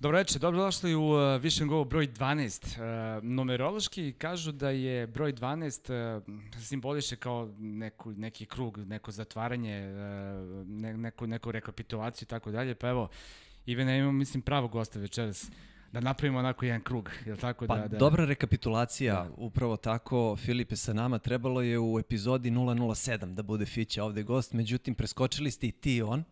Dobro večer, dobrodošli u uh, Vision Go broj 12. Uh, e, numerološki kažu da je broj 12 uh, e, simboliše kao neku, neki krug, neko zatvaranje, uh, ne, neku, neku rekapitulaciju i tako dalje, pa evo, Ivana imamo, mislim, pravo gosta večeras da napravimo onako jedan krug, je li tako? Pa, da, da... dobra rekapitulacija, da. upravo tako, Filipe sa nama, trebalo je u epizodi 007 da bude Fića ovde gost, međutim, preskočili ste i ti i on,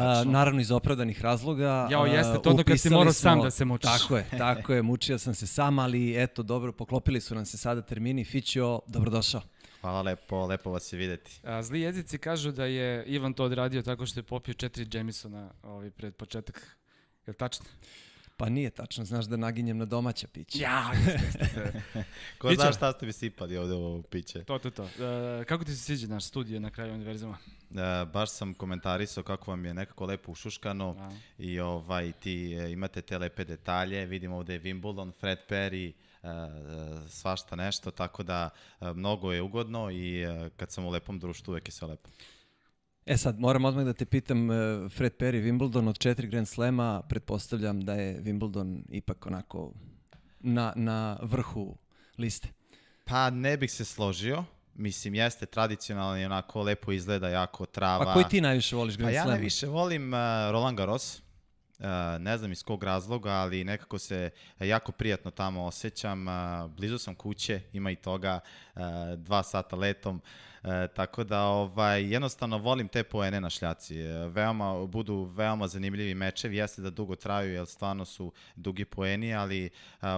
a, naravno iz opravdanih razloga. Jao, jeste, to dok kad si morao sam da se mučiš. Tako je, tako je, mučio sam se sam, ali eto, dobro, poklopili su nam se sada termini. Fićo, dobrodošao. Hvala lepo, lepo vas je videti. A, zli jezici kažu da je Ivan to odradio tako što je popio četiri Jamisona ovaj, pred početak. Je li tačno? Pa nije tačno, znaš da naginjem na domaća pića. Ja, jeste, Ko Bića? zna šta ste mi sipali ovde ovo piće. To, to, to. E, kako ti se sviđa naš studio na kraju univerzuma? E, baš sam komentarisao kako vam je nekako lepo ušuškano A. Da. i ovaj, ti e, imate te lepe detalje. Vidim ovde je Wimbledon, Fred Perry, e, e, svašta nešto, tako da e, mnogo je ugodno i kad sam u lepom društvu uvek je sve lepo. E sad, moram odmah da te pitam, e, Fred Perry, Wimbledon od četiri Grand Slema, pretpostavljam da je Wimbledon ipak onako na, na vrhu liste. Pa ne bih se složio. Mislim, jeste tradicionalno i onako lepo izgleda jako trava. A koji ti najviše voliš Grand Slam? Pa ja najviše volim uh, Roland Garros ne znam iz kog razloga, ali nekako se jako prijatno tamo osjećam. Blizu sam kuće, ima i toga dva sata letom, tako da ovaj, jednostavno volim te poene na šljaci. Veoma, budu veoma zanimljivi mečevi, jeste da dugo traju, jer stvarno su dugi poeni, ali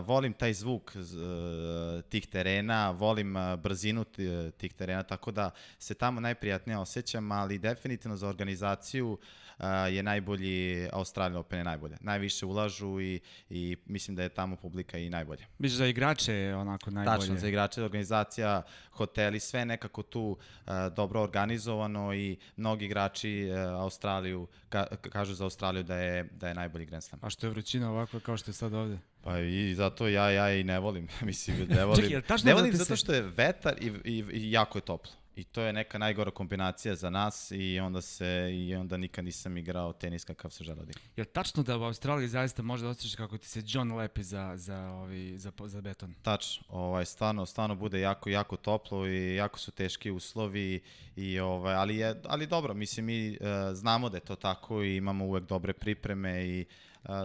volim taj zvuk e, tih terena, volim brzinu e, tih terena, tako da se tamo najprijatnije osjećam, ali definitivno za organizaciju je najbolji Australijan Open je najbolje. Najviše ulažu i, i mislim da je tamo publika i najbolje. Mislim, za da igrače onako najbolje. Tačno, za igrače, organizacija, hoteli, sve nekako tu uh, dobro organizovano i mnogi igrači uh, Australiju, ka, kažu za Australiju da je, da je najbolji Grand Slam. A što je vrućina ovakva kao što je sad ovde? Pa i zato ja, ja i ne volim, mislim, ne volim. Čekaj, ne da volim zato što je vetar i, i, i jako je toplo. I to je neka najgora kombinacija za nas i onda se i onda nikad nisam igrao tenis kakav se želeo da igram. Je tačno da u Australiji zaista može da osjećaš kako ti se John lepi za, za, ovi, za, za beton? Tačno. Ovaj, stvarno, stvarno bude jako, jako toplo i jako su teški uslovi, i, ovaj, ali, je, ali dobro, mislim mi uh, znamo da je to tako i imamo uvek dobre pripreme i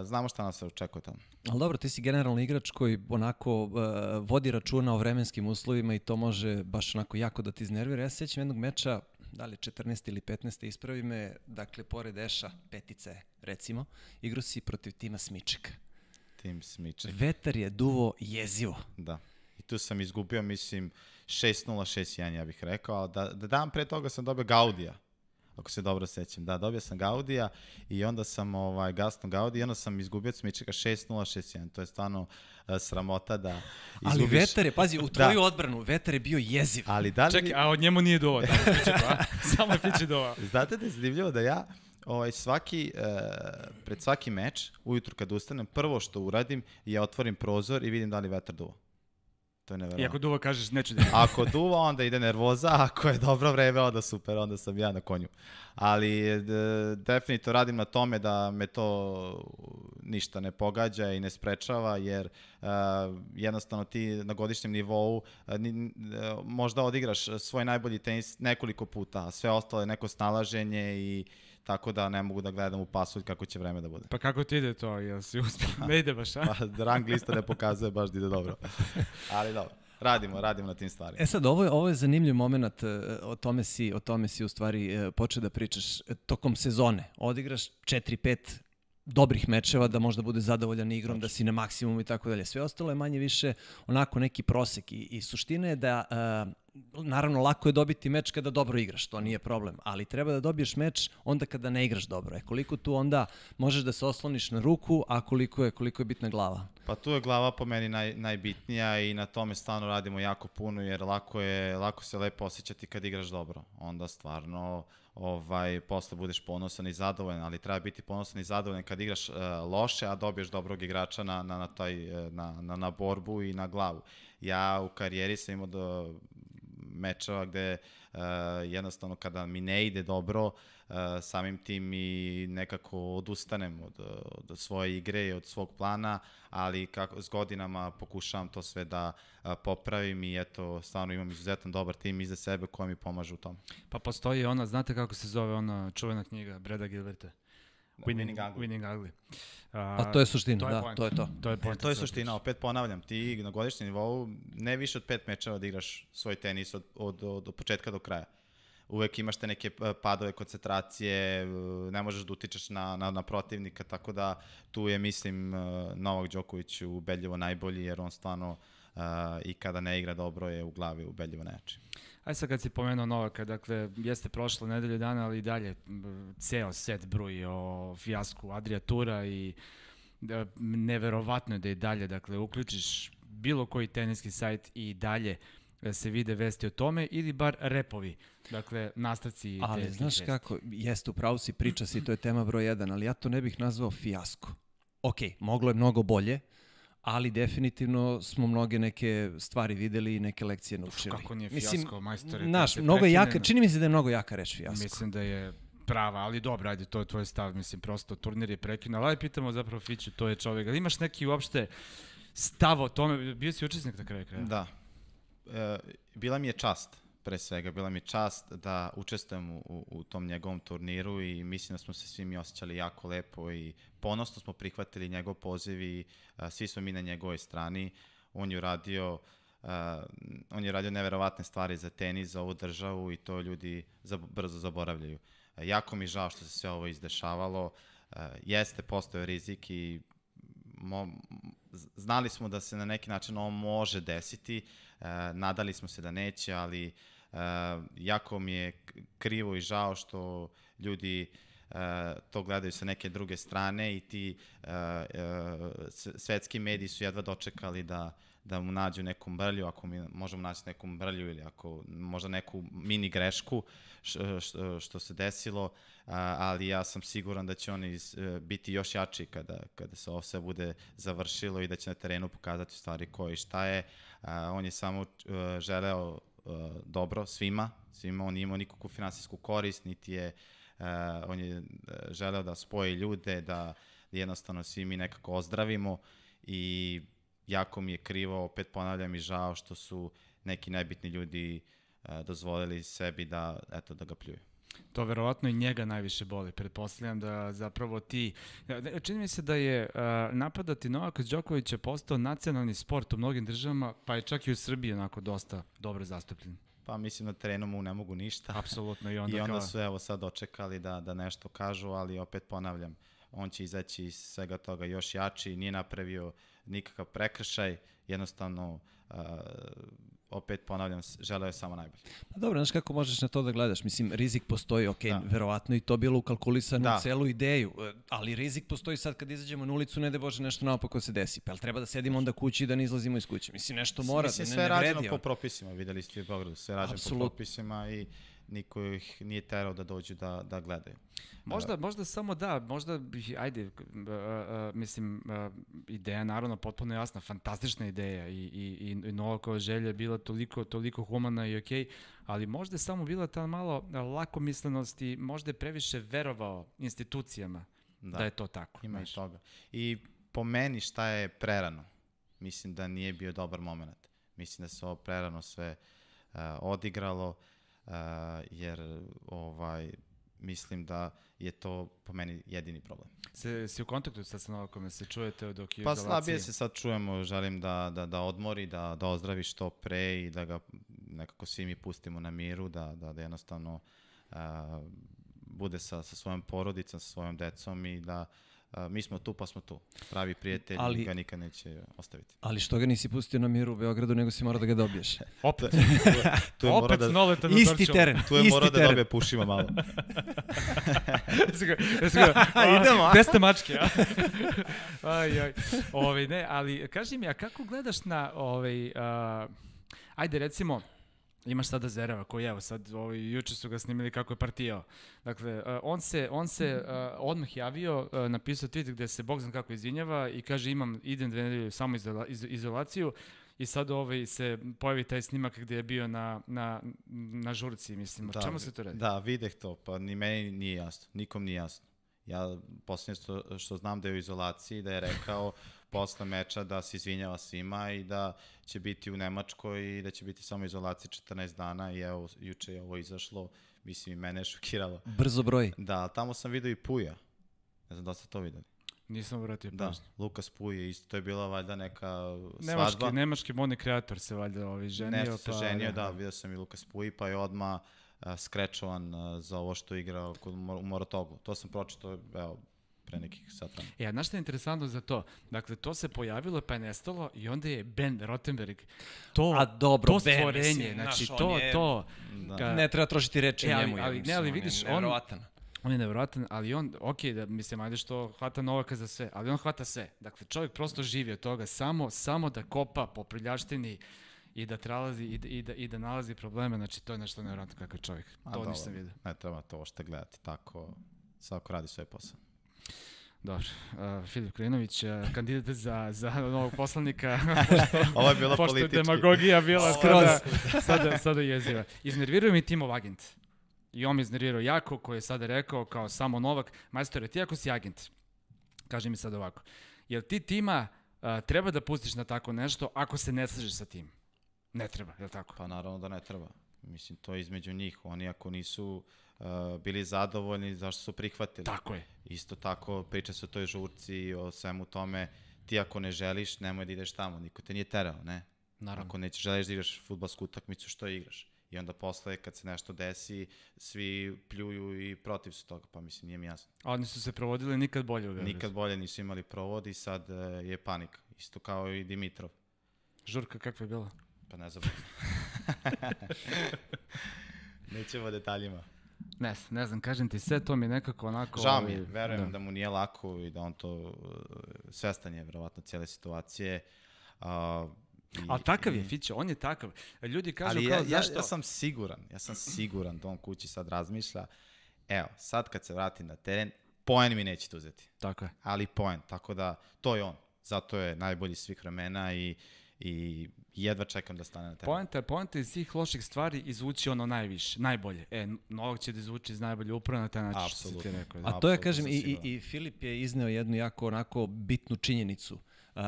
znamo šta nas očekuje tamo. Ali dobro, ti si generalno igrač koji onako uh, vodi računa o vremenskim uslovima i to može baš onako jako da ti iznervira. Ja se sjećam jednog meča, da li 14. ili 15. ispravi me, dakle, pored Eša, petice, recimo, igru si protiv tima Smičeka. Tim Smiček. Vetar je duvo jezivo. Da. I tu sam izgubio, mislim, 6-0, 6-1, ja bih rekao, ali da, da dan pre toga sam dobio Gaudija ako se dobro sećam. Da, dobio sam Gaudija i onda sam ovaj Gaston Gaudi i onda sam izgubio Cmičeka 6-0-6-1. To je stvarno uh, sramota da izgubiš. Ali Veter je, pazi, u da. tvoju da. odbranu Veter je bio jeziv. Ali da li... Čekaj, a od njemu nije dovoljno, Da, Samo je Pičedova. Znate da je zanimljivo da ja ovaj, svaki, uh, pred svaki meč, ujutru kad ustanem, prvo što uradim je otvorim prozor i vidim da li vetar duva to je nevjerojatno. I ako duva kažeš neću da... ako duva onda ide nervoza, ako je dobro vreme onda super, onda sam ja na konju. Ali e, definitivno radim na tome da me to ništa ne pogađa i ne sprečava jer uh, jednostavno ti na godišnjem nivou uh, ni, uh, možda odigraš svoj najbolji tenis nekoliko puta, a sve ostalo je neko snalaženje i uh, tako da ne mogu da gledam u pasulj kako će vreme da bude. Pa kako ti ide to, jel si uspio? Ne ide baš, a? Pa rang lista ne pokazuje baš da ide dobro. Ali dobro. Radimo, radimo na tim stvarima. E sad, ovo je, ovo je zanimljiv moment, e, o tome si, o tome si u stvari e, počeo da pričaš. E, tokom sezone odigraš 4-5 dobrih mečeva, da možda bude zadovoljan igrom, da si na maksimum i tako dalje. Sve ostalo je manje više onako neki prosek i, i suština je da uh, naravno lako je dobiti meč kada dobro igraš, to nije problem, ali treba da dobiješ meč onda kada ne igraš dobro. E koliko tu onda možeš da se osloniš na ruku, a koliko je koliko je bitna glava? Pa tu je glava po meni naj, najbitnija i na tome stvarno radimo jako puno jer lako je lako se lepo osjećati kad igraš dobro. Onda stvarno ovaj posle budeš ponosan i zadovoljan, ali treba biti ponosan i zadovoljan kad igraš uh, loše, a dobiješ dobrog igrača na na na taj e, na na na borbu i na glavu. Ja u karijeri sam imao do mečeva gde uh, jednostavno kada mi ne ide dobro, uh, samim tim i nekako odustanem od, od svoje igre i od svog plana, ali kako, s godinama pokušavam to sve da uh, popravim i eto, stvarno imam izuzetan dobar tim iza sebe koja mi pomaže u tom. Pa postoji ona, znate kako se zove ona čuvena knjiga Breda Gilberta? Da, winning, winning Ugly. Winning Ugly. A, to je suština, to je da, point. to je to. To je, point, e, to je suština, opet ponavljam, ti na godišnjem nivou ne više od pet mečeva da igraš svoj tenis od, od, od, od početka do kraja uvek imaš te neke e, padove koncentracije, e, ne možeš da utičeš na, na, na protivnika, tako da tu je, mislim, Novak Đoković ubedljivo najbolji, jer on stvarno uh, a, i kada ne igra dobro je u glavi ubedljivo neče. Aj sad kad si pomenuo Novaka, dakle, jeste prošlo nedelje dana, ali i dalje ceo set bruji o fijasku Tura i da, neverovatno je da i dalje, dakle, uključiš bilo koji teniski sajt i dalje e, se vide vesti o tome ili bar repovi, dakle nastavci Ali znaš vesti. kako, jeste u pravu si, priča si, to je tema broj 1, ali ja to ne bih nazvao fijasko. Ok, moglo je mnogo bolje, uh, ali definitivno smo mnoge neke stvari videli i neke lekcije naučili. Uf, kako nije fijasko, Mislim, je... Naš, mnogo je jaka, čini mi se da je mnogo jaka reč fijasko. Mislim da je prava, ali dobro, ajde, to je tvoj stav, mislim, prosto turnir je prekinu, ali pitamo zapravo Fiću, to je čovek, ali imaš neki uopšte stav o tome, bio si učesnik na kraju kraja? Da, e, bila mi je čast pre svega. Bila mi čast da učestvujem u, u tom njegovom turniru i mislim da smo se svi mi osjećali jako lepo i ponosno smo prihvatili njegov poziv i a, svi smo mi na njegovoj strani. On je uradio Uh, on je radio neverovatne stvari za tenis, za ovu državu i to ljudi za, brzo zaboravljaju. Uh, jako mi žao što se sve ovo izdešavalo. Uh, jeste, postoje rizik i mo, znali smo da se na neki način ovo može desiti, Uh, nadali smo se da neće, ali Eh, jako mi je krivo i žao što ljudi eh, to gledaju sa neke druge strane i ti eh, svetski mediji su jedva dočekali da da mu nađu neku mrlju, ako mi možemo naći neku mrlju ili ako možda neku mini grešku š, š, što se desilo, uh, ali ja sam siguran da će oni biti još jači kada, kada se ovo sve bude završilo i da će na terenu pokazati stvari koje i šta je. Uh, on je samo želeo Eh, dobro svima, svima, on imao nikakvu finansijsku korist, niti je, uh, on je eh, želeo da spoji ljude, da jednostavno svi mi nekako ozdravimo i jako mi je krivo, opet ponavljam i žao što su neki najbitni ljudi uh, dozvolili sebi da, eto, da ga pljuju. To verovatno i njega najviše boli. Pretpostavljam da zapravo ti... Čini mi se da je uh, napadati Novaka Đokovića postao nacionalni sport u mnogim državama, pa je čak i u Srbiji onako dosta dobro zastupljen. Pa mislim na da terenu mu ne mogu ništa. Apsolutno. I onda, I onda kao... su evo sad očekali da, da nešto kažu, ali opet ponavljam, on će izaći iz svega toga još jači, nije napravio nikakav prekršaj, jednostavno uh, opet ponavljam, želeo je samo najbolje. Pa dobro, znaš kako možeš na to da gledaš? Mislim, rizik postoji, ok, da. verovatno i to bilo ukalkulisano da. u celu ideju, e, ali rizik postoji sad kad izađemo na ulicu, ne da bože nešto naopako da se desi. Pa treba da sedimo onda kući i da ne izlazimo iz kuće? Mislim, nešto mora mislim, da ne, ne vredi. Mislim, sve rađeno po propisima, videli ste u Beogradu, sve rađeno po propisima i niko ih nije terao da dođu da, da gledaju. Možda, e, možda samo da, možda, ajde, e, e, mislim, ideja naravno potpuno jasna, fantastična ideja i, i, i koja želja je bila toliko, toliko humana i okej, okay, ali možda je samo bila ta malo lakomislenost i možda je previše verovao institucijama da, da je to tako. Ima znaš. i toga. I po meni šta je prerano? Mislim da nije bio dobar moment. Mislim da se ovo prerano sve uh, odigralo. Uh, Eh, jer ovaj, mislim da je to po meni jedini problem. Se, si u kontaktu sa Novakom, se čujete dok je pa, izolaciji? slabije se sad čujemo, želim da, da, da odmori, da, da ozdravi što pre i da ga nekako svi mi pustimo na miru, da, da, da jednostavno uh, bude sa, sa svojom porodicom, sa svojom decom i da uh, mi smo tu pa smo tu. Pravi prijatelj ali, ga nikad neće ostaviti. Ali što ga nisi pustio na miru u Beogradu, nego si morao da ga dobiješ. Opet. tu je, tu je Opet da, noleta da Isti teren. Tu je morao da dobije pušima malo. Idemo. Gde ste mačke? aj, aj. Ove, ovaj, ne, ali kaži mi, a kako gledaš na ovaj, uh, ajde recimo, Imaš sada Zereva koji evo sad ovaj juče su ga snimili kako je partijao. Dakle e, on se on se mhm. e, odmah javio, e, napisao tweet gde se Bog znam kako izvinjava i kaže imam idem dve da nedelje samo iz, izolaciju i sad ovaj se pojavi taj snimak gde je bio na na na žurci mislim. Da, čemu se to radi? Da, videh to, pa ni meni nije jasno, nikom nije jasno. Ja poslednje što, što znam da je u izolaciji, da je rekao posle meča da se izvinjava svima i da će biti u Nemačkoj i da će biti samo izolacija 14 dana i evo, juče je ovo izašlo, mislim i mene je šokiralo. Brzo broj. Da, tamo sam video i Puja. Ne znam da ste to videli. Nisam vratio da, pažnju. Da, Lukas Puje, isto, to je bila valjda neka nemački, svadba. Nemački modni kreator se valjda ovaj, ženio. Nešto se pa, ženio, da, da, vidio sam i Lukas Puje, pa je odma uh, eh, skrečovan uh, za ovo što je kod u Morotoglu. To sam pročito, evo, pre nekih sat vremena. E, a znaš što je interesantno za to? Dakle, to se pojavilo pa je nestalo i onda je Ben Rottenberg to, a dobro, to ben, stvorenje, mislim, znači naš, to, je, to... Da. Ka... Ne treba trošiti reči e, ali, njemu, ja ali, ne, ali vidiš, on On, on je nevjerojatan, ali on, ok, da, mislim, ajde što hvata Novaka za sve, ali on hvata sve. Dakle, čovjek prosto živi od toga, samo, samo da kopa po priljaštini i da tralazi i da, i da, i da nalazi probleme, znači to je nešto nevjerojatno kakav čovjek. A, to dobro, nisam vidio. Ne treba to ošte gledati, tako, svako radi svoj posao. Dobro, uh, Filip Krenović, uh, kandidat za, za novog poslanika. pošto, Ovo je bila pošto politički. Pošto demagogija bila Skroz. sada, sada, sada jeziva. Iznerviruje mi Timo agent. I on mi iznervirao jako, koji je sada rekao kao samo Novak, majstore, ti ako si agent, kaži mi sad ovako, jel ti Tima uh, treba da pustiš na tako nešto ako se ne slažeš sa tim? Ne treba, je li tako? Pa naravno da ne treba. Mislim, to je između njih. Oni ako nisu uh, bili zadovoljni, zašto su prihvatili? Tako je. Isto tako priča se o toj žurci, o svemu tome. Ti ako ne želiš, nemoj da ideš tamo. Niko te nije terao, ne? Naravno. Ako nećeš, želiš da igraš futbalsku utakmicu, što igraš? I onda posle, kad se nešto desi, svi pljuju i protiv su toga, pa mislim, nije mi jasno. A oni su se provodili nikad bolje u Beogradu? Nikad bolje nisu imali provod i sad uh, je panika. Isto kao i Dimitrov. Žurka kakva je bila? Pa ne znam. Nećemo o detaljima. Ne, ne znam, kažem ti, sve to mi nekako onako... Žao mi, ovaj, verujem da. da mu nije lako i da on to uh, svestan je, verovatno, cijele situacije. Uh, I, Ali takav je Fiće, on je takav. Ljudi kažu ali kao, ja, zašto... Ja, ja sam siguran, ja sam siguran da on kući sad razmišlja, evo, sad kad se vratim na teren, poen mi nećete uzeti. Tako je. Ali poen, tako da to je on. Zato je najbolji svih vremena i i jedva čekam da stane na terenu. Poenta, poenta iz svih loših stvari izvući ono najviše, najbolje. E, Novak će da izvuči iz najbolje upravo na taj način Absolutno. što si ti rekao. Da. A to je, kažem, i, i, i Filip je izneo jednu jako onako bitnu činjenicu. Uh,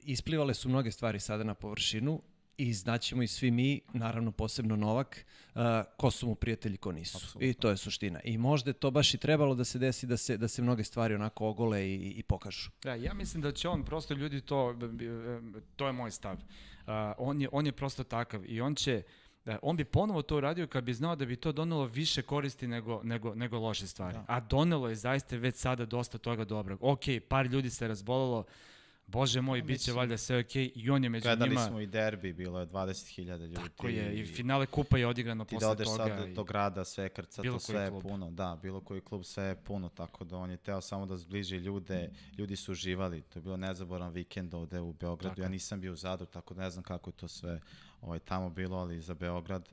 isplivale su mnoge stvari sada na površinu i znaćemo i svi mi, naravno posebno Novak, uh, ko su mu prijatelji, ko nisu. Absolutno. I to je suština. I možda je to baš i trebalo da se desi da se, da se mnoge stvari onako ogole i, i pokažu. Ja, da, ja mislim da će on prosto ljudi to, to je moj stav. Uh, on, je, on je prosto takav i on će, da, on bi ponovo to uradio kad bi znao da bi to donelo više koristi nego, nego, nego loše stvari. Da. A donelo je zaista već sada dosta toga dobrog. Ok, par ljudi se razbolilo, uh, Bože moj, bit će valjda sve okej okay. i on je među Gledali njima. Gledali smo i derbi, bilo je 20.000 ljudi. Tako je, i finale kupa je odigrano posle toga. Ti da odeš sad i... do grada, sve krca, to sve je puno. Da, bilo koji klub, sve je puno, tako da on je teo samo da zbliži ljude, ljudi su uživali. To je bilo nezaboran vikend ovde u Beogradu, tako. ja nisam bio u Zadu, tako da ne znam kako je to sve ovaj, tamo bilo, ali za Beograd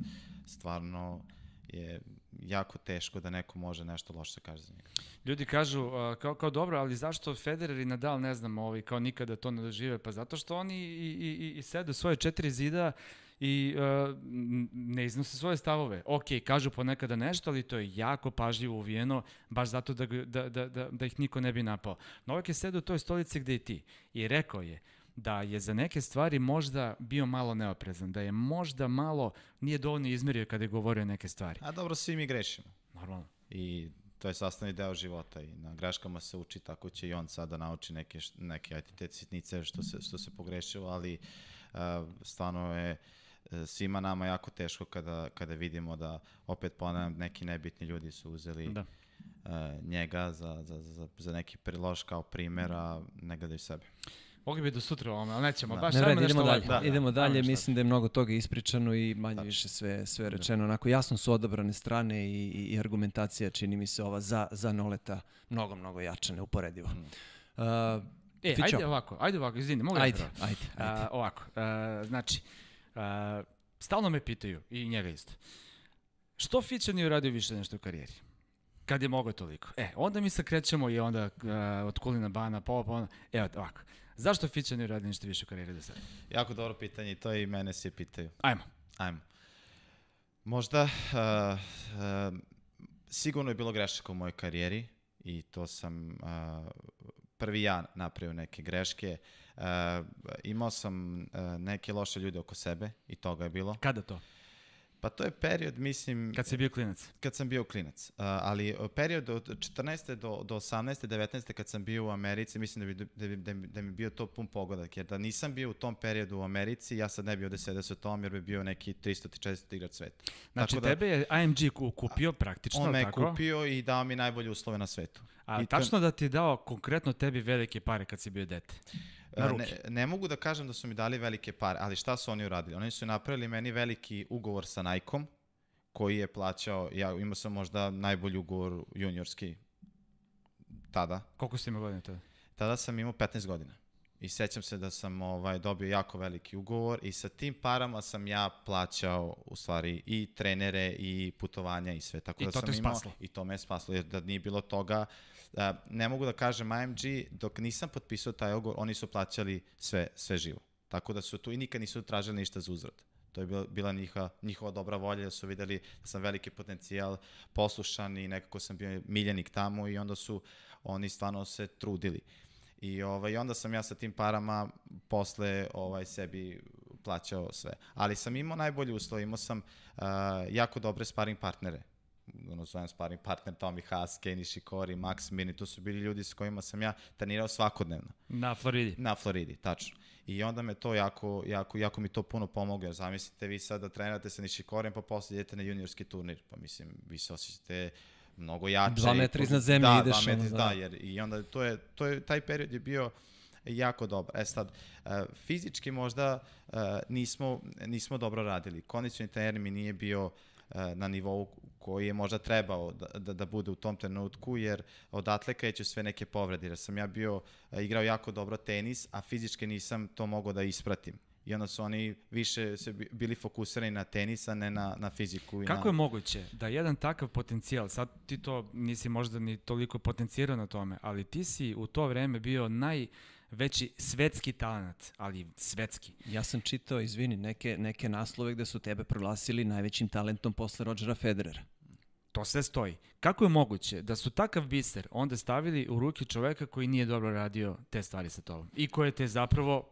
stvarno je jako teško da neko može nešto loše da kaže za njega. Ljudi kažu uh, kao, kao dobro, ali zašto Federer i Nadal, ne znam, ovi, kao nikada to ne dožive? Pa zato što oni i, i, i i sedu svoje četiri zida i uh, ne iznose svoje stavove. Ok, kažu ponekada nešto, ali to je jako pažljivo uvijeno, baš zato da, da, da, da, da ih niko ne bi napao. Novak je sedu u toj stolici gde i ti i rekao je, da je za neke stvari možda bio malo neoprezan, da je možda malo nije dovoljno izmerio kada je govorio neke stvari. A dobro, svi mi grešimo. Normalno. I to je sastavni deo života i na greškama se uči, tako će i on sada nauči neke, neke ajte, te sitnice što se, što se pogrešilo, ali uh, stvarno je e, svima nama jako teško kada, kada vidimo da, opet ponavljam, neki nebitni ljudi su uzeli da. uh, njega za, za, za, za neki prilož kao primjera, ne gledaju sebe. Mogli bi do sutra ovome, ali nećemo, da. baš ne, vredi, idemo dalje. Da, da, da, idemo da, dalje, da, mislim da je mnogo toga ispričano i manje da. više sve, sve rečeno. Da. Onako, jasno su odabrane strane i, i argumentacija, čini mi se, ova za, za noleta mnogo, mnogo jača, neuporedivo. Hmm. Uh, e, Fičo. ajde ovako, ajde ovako, izvini, mogu ajde, da ajde, ajde. Uh, ovako, uh, znači, uh, stalno me pitaju, i njega isto, što Fića nije uradio više nešto u karijeri? Kad je mogao toliko? E, onda mi se krećemo i onda uh, od Kulina Bana, pa, pa onda, evo, ovako. Zašto Fića ne uradi ništa više u karijeri do sada? Jako dobro pitanje i to i mene se pitaju. Ajmo. Ajmo. Možda, uh, uh, sigurno je bilo grešaka u mojoj karijeri i to sam uh, prvi ja napravio neke greške. Uh, imao sam uh, neke loše ljude oko sebe i toga je bilo. Kada to? Pa to je period, mislim... Kad si bio klinac? Kad sam bio klinac. Uh, ali uh, period od 14. do, do 18. 19. kad sam bio u Americi, mislim da, bi, da, bi, da, bi, da mi bio to pun pogodak. Jer da nisam bio u tom periodu u Americi, ja sad ne bi ovde sedao sa tom, jer bi bio neki 300-400 igrač sveta. Znači, tako da, tebe je AMG kupio praktično, tako? On me tako? kupio i dao mi najbolje uslove na svetu. A I tačno to... da ti je dao konkretno tebi velike pare kad si bio dete? Ne, ne mogu da kažem da su mi dali velike pare, ali šta su oni uradili? Oni su napravili meni veliki ugovor sa Nikeom, koji je plaćao, ja imao sam možda najbolji ugovor juniorski tada. Koliko ste imao godina tada? Tada sam imao 15 godina. I sećam se da sam ovaj, dobio jako veliki ugovor i sa tim parama sam ja plaćao u stvari i trenere i putovanja i sve. Tako I da to sam te imao, spaslo. I to me je spaslo, jer da nije bilo toga, uh, ne mogu da kažem IMG, dok nisam potpisao taj ugovor, oni su plaćali sve, sve živo. Tako da su tu i nikad nisu tražili ništa za uzrad. To je bila, bila njihova, njihova dobra volja, da su videli da sam veliki potencijal, poslušan i nekako sam bio miljenik tamo i onda su oni stvarno se trudili. I ovaj, onda sam ja sa tim parama posle ovaj, sebi plaćao sve. Ali sam imao najbolje uslove, imao sam uh, jako dobre sparing partnere ono zovem sparring partner Tommy Haas, Kenny Shikori, Max Mirni, to su bili ljudi s kojima sam ja trenirao svakodnevno. Na Floridi. Na Floridi, tačno. I onda me to jako, jako, jako mi to puno pomoglo. Zamislite vi sad da trenirate sa Nishikorijem, pa posle idete na juniorski turnir. Pa mislim, vi se osjećate mnogo jače. Dva metra iznad zemlje da, ideš. Dva metri, da, da, jer i onda to je, to je, taj period je bio jako dobar. E sad, e, fizički možda e, nismo, nismo dobro radili. Kondicionni trener mi nije bio uh, E, na nivou koji je možda trebao da, da, da bude u tom trenutku, jer odatle ću sve neke povrede, jer sam ja bio, e, igrao jako dobro tenis, a fizički nisam to mogao da ispratim i onda su oni više se bili fokusirani na tenis, a ne na, na fiziku. I Kako na... je moguće da jedan takav potencijal, sad ti to nisi možda ni toliko potencijirao na tome, ali ti si u to vreme bio naj veći svetski talent, ali svetski. Ja sam čitao, izvini, neke, neke naslove gde su tebe proglasili najvećim talentom posle Rodgera Federera. To sve stoji. Kako je moguće da su takav biser onda stavili u ruke čoveka koji nije dobro radio te stvari sa tobom i koje te zapravo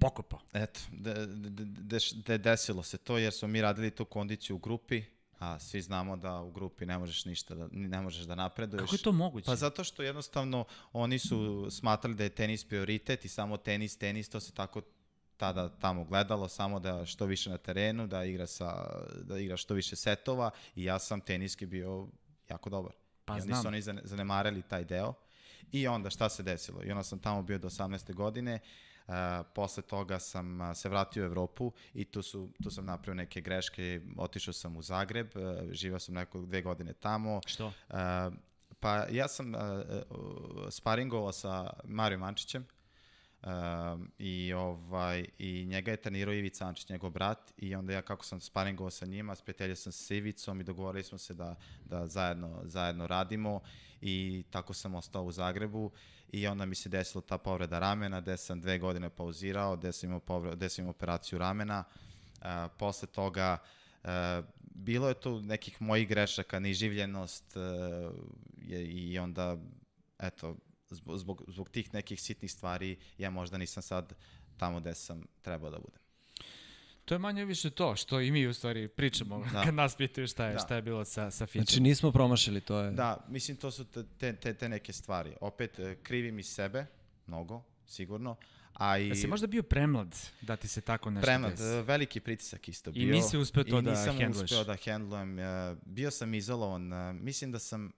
pokopao? Eto, de, de, de, de, desilo se to jer smo mi radili tu kondiciju u grupi, a svi znamo da u grupi ne možeš ništa, da, ne možeš da napreduješ. Kako je to moguće? Pa zato što jednostavno oni su smatrali da je tenis prioritet i samo tenis, tenis, to se tako tada tamo gledalo, samo da što više na terenu, da igra, sa, da igra što više setova i ja sam teniski bio jako dobar. Pa I znam. oni su oni zanemarili taj deo. I onda šta se desilo? I onda sam tamo bio do 18. godine, E, posle toga sam se vratio u Evropu i tu, su, tu sam napravio neke greške, otišao sam u Zagreb, e, živao sam neko dve godine tamo. Što? E, pa ja sam sparingovao sa Mario Mančićem, Um, i, ovaj, I njega je trenirao Ivi Cančić, njegov brat, i onda ja kako sam sparingovao sa njima, spetelio sam s Ivicom i dogovorili smo se da, da zajedno, zajedno radimo i tako sam ostao u Zagrebu i onda mi se desila ta povreda ramena, gde sam dve godine pauzirao, gde sam imao, povre, gde sam imao operaciju ramena. Uh, posle toga uh, bilo je tu nekih mojih grešaka, niživljenost uh, je, i onda eto, zbog, zbog, zbog tih nekih sitnih stvari ja možda nisam sad tamo gde sam trebao da budem. To je manje više to, što i mi u stvari pričamo da. kad nas pitaju šta je, da. šta je bilo sa, sa fitom. Znači nismo promašili, to je... Da, mislim to su te, te, te neke stvari. Opet, e, krivim i sebe, mnogo, sigurno, a i... Da si možda bio premlad da ti se tako nešto premlad, desi? Premlad, veliki pritisak isto bio. I nisi uspeo to da handluješ? I nisam uspeo da handlujem. E, bio sam izolovan. E, mislim da sam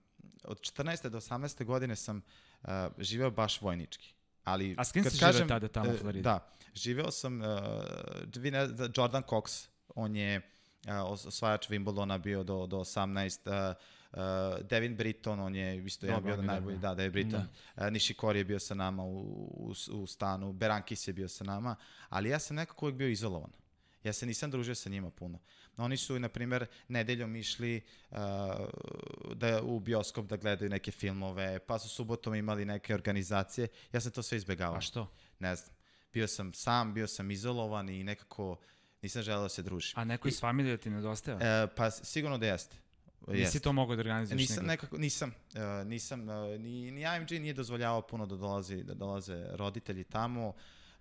od 14. do 18. godine sam uh, uh, živeo baš vojnički. Ali, A s kim si živeo tada tamo u uh, Floridi? Da, živeo sam, uh, vi ne, da, Jordan Cox, on je uh, osvajač Wimbledona bio do, do 18, uh, Uh, Devin Britton, on je isto jedan bio da najbolji, da, da je Britton. Da. Uh, Nishikori je bio sa nama u, u, u stanu, Berankis je bio sa nama, ali ja sam nekako uvijek bio izolovan. Ja se nisam družio sa njima puno. Oni su, na primjer, nedeljom išli uh, da, u bioskop da gledaju neke filmove, pa su subotom imali neke organizacije. Ja sam to sve izbegavao. A što? Ne znam. Bio sam sam, bio sam izolovan i nekako nisam želeo da se družim. A neko iz familije da ti nedostaje? Uh, pa sigurno da jeste. Nisi to mogao da organizuješ nisam, nekako? Nisam, uh, nisam, uh, ni, ni AMG nije dozvoljavao puno da, dolazi, da dolaze roditelji tamo.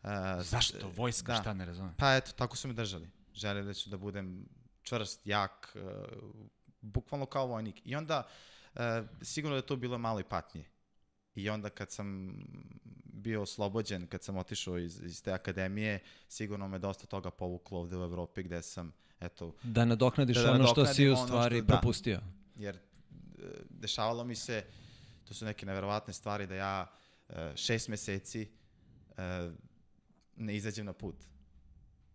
Uh, Zašto? Vojska, da. šta ne razumem? Pa eto, tako su me držali. Želeli su da budem čvrst, jak, e, bukvalno kao vojnik. I onda, e, sigurno da je to bilo malo i patnje. I onda kad sam bio oslobođen, kad sam otišao iz, iz te akademije, sigurno me dosta toga povuklo ovde u Evropi gde sam, eto... Da nadoknadiš da, da ono što si u stvari što, da. propustio. Da, jer e, dešavalo mi se, to su neke neverovatne stvari, da ja šest meseci ne izađem na put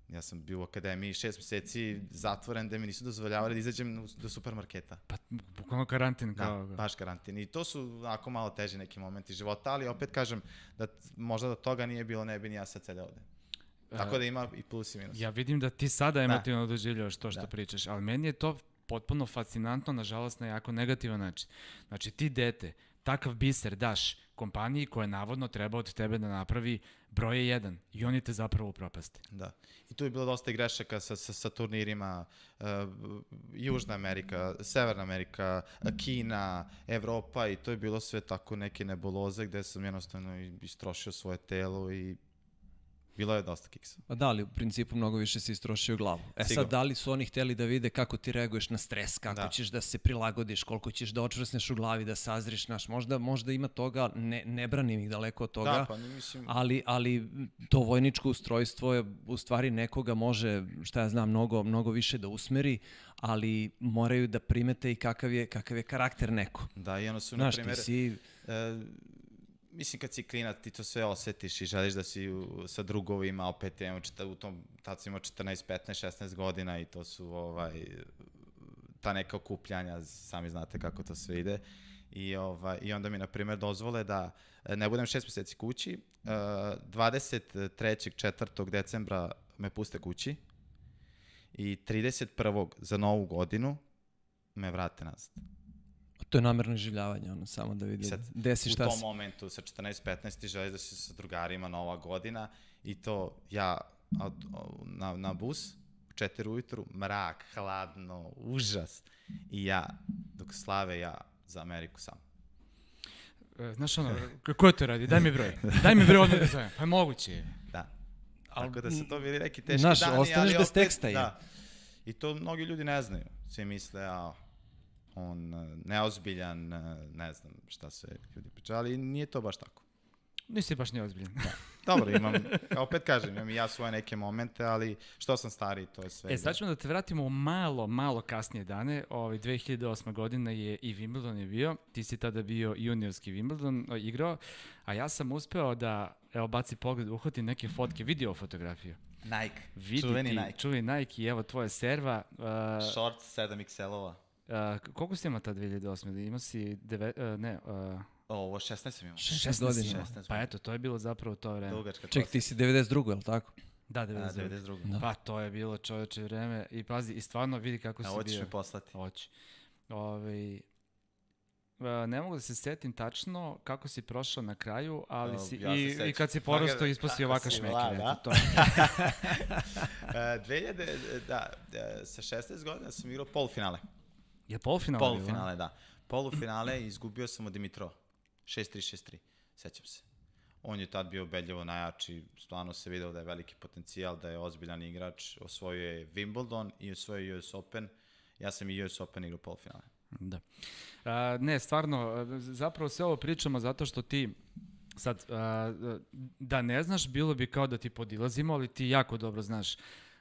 Ja sam bio u akademiji šest meseci zatvoren da mi nisu dozvoljavali da izađem do supermarketa. Pa, bukvalno karantin da, kao. Da, baš karantin. I to su onako malo teži neki momenti života, ali opet kažem da možda da toga nije bilo, ne bi ni ja sad sede ovde. Tako e, da ima i plus i minus. Ja vidim da ti sada da. emotivno da. doživljavaš to što da. pričaš, ali meni je to potpuno fascinantno, nažalost na jako negativan način. Znači ti dete, takav biser daš kompaniji koja navodno treba od tebe da napravi broj je jedan i oni te zapravo upropaste. Da. I tu je bilo dosta grešaka sa, sa, sa turnirima uh, Južna Amerika, Severna Amerika, Kina, Evropa i to je bilo sve tako neke nebuloze gde sam jednostavno istrošio svoje telo i Bila je dosta kiksa. Pa da, ali u principu mnogo više se istrošio glavu. E Sigur. sad, da li su oni hteli da vide kako ti reaguješ na stres, kako da. ćeš da se prilagodiš, koliko ćeš da očvrsneš u glavi, da sazriš, naš, možda, možda ima toga, ne, ne branim ih daleko od toga, da, pa, ne, mislim... ali, ali to vojničko ustrojstvo je, u stvari nekoga može, šta ja znam, mnogo, mnogo više da usmeri, ali moraju da primete i kakav je, kakav je karakter neko. Da, i ono su, na primjer, si... e, mislim kad si klinac ti to sve osetiš i želiš da si u, sa drugovima, opet imamo, četa, u tom, tad sam imao 14, 15, 16 godina i to su ovaj, ta neka okupljanja, sami znate kako to sve ide. I, ovaj, I onda mi, na primer dozvole da e, ne budem šest meseci kući. Uh, 23. 4. decembra me puste kući i 31. za novu godinu me vrate nazad to je namerno življavanje, ono, samo da vidim sad, desi šta se... U tom si. momentu, sa 14-15, želiš da si sa drugarima nova godina i to ja od, na, na bus, 4 ujutru, mrak, hladno, užas. I ja, dok slave ja za Ameriku sam. E, znaš ono, ko to radi? Daj mi broj. Daj mi broj odmah da zovem. Pa je moguće je. Da. Al, Tako da su to bili neki teški znaš, dani. Znaš, ostaneš bez opet, teksta je. Da. I to mnogi ljudi ne znaju. Svi misle, a on e, neozbiljan, e, ne znam šta se ljudi priča, ali nije to baš tako. Nisi baš neozbiljan. Da. Dobro, imam, opet kažem, imam i ja svoje neke momente, ali što sam stari, to je sve. E, sad ćemo da te vratimo u malo, malo kasnije dane. Ove, 2008. godina je i Wimbledon je bio. Ti si tada bio juniorski Wimbledon o, e, igrao, a ja sam uspeo da, evo, baci pogled, uhvatim neke fotke, video fotografiju. Nike, Vidi čuveni ti, Nike. Čuveni Nike i evo tvoja serva. Uh, Shorts 7 XL-ova. Uh, koliko si imao ta 2008? Da imao si, deve, uh, ne, uh, ovo, 16 sam imao. 16, 16 godina. 16 pa eto, to je bilo zapravo to vreme. Dugačka Ček, ti si 92. je li tako? Da, 92. A, 92. Da. Pa to je bilo čovječe vreme. I pazi, i stvarno vidi kako se bio. A hoćeš mi poslati. Hoću. Ove, ovaj, ne mogu da se setim tačno kako si prošao na kraju, ali si, ja i, i kad si porastao isposti ovaka šmekija. Da, to. 2000, da, sa 16 godina sam igrao polufinale. Je polufinale? Polufinale, da. Polufinale izgubio sam od Dimitrova. 6-3, 6-3. Sećam se. On je tad bio ubedljivo najjači, stvarno se video da je veliki potencijal, da je ozbiljan igrač, osvojio je Wimbledon i osvojio je US Open. Ja sam i US Open igrao polufinale. Da. A, ne, stvarno, zapravo sve ovo pričamo zato što ti sad, a, da ne znaš, bilo bi kao da ti podilazimo, ali ti jako dobro znaš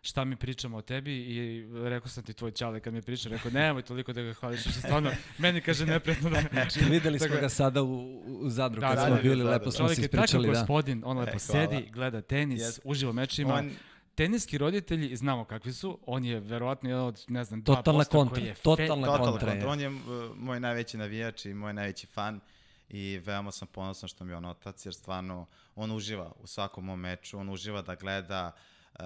šta mi pričamo o tebi i rekao sam ti tvoj čale kad mi priča, rekao nemoj toliko da ga hvališ, što stvarno, meni kaže neprijatno da znači, Videli smo ga sada u, u Zadru da, kad da, smo da, bili, da, lepo da. smo se ispričali. Čovjek je gospodin, on lepo e, sedi, gleda tenis, yes. uživa mečima. On, teniski roditelji znamo kakvi su, on je verovatno jedan od, ne znam, 2% totalna kontra, koji je totalna, totalna kontra. On je e, moj najveći navijač i moj najveći fan i veoma sam ponosan što mi je on otac, jer stvarno on uživa u svakom mom meču, on uživa da gleda, e,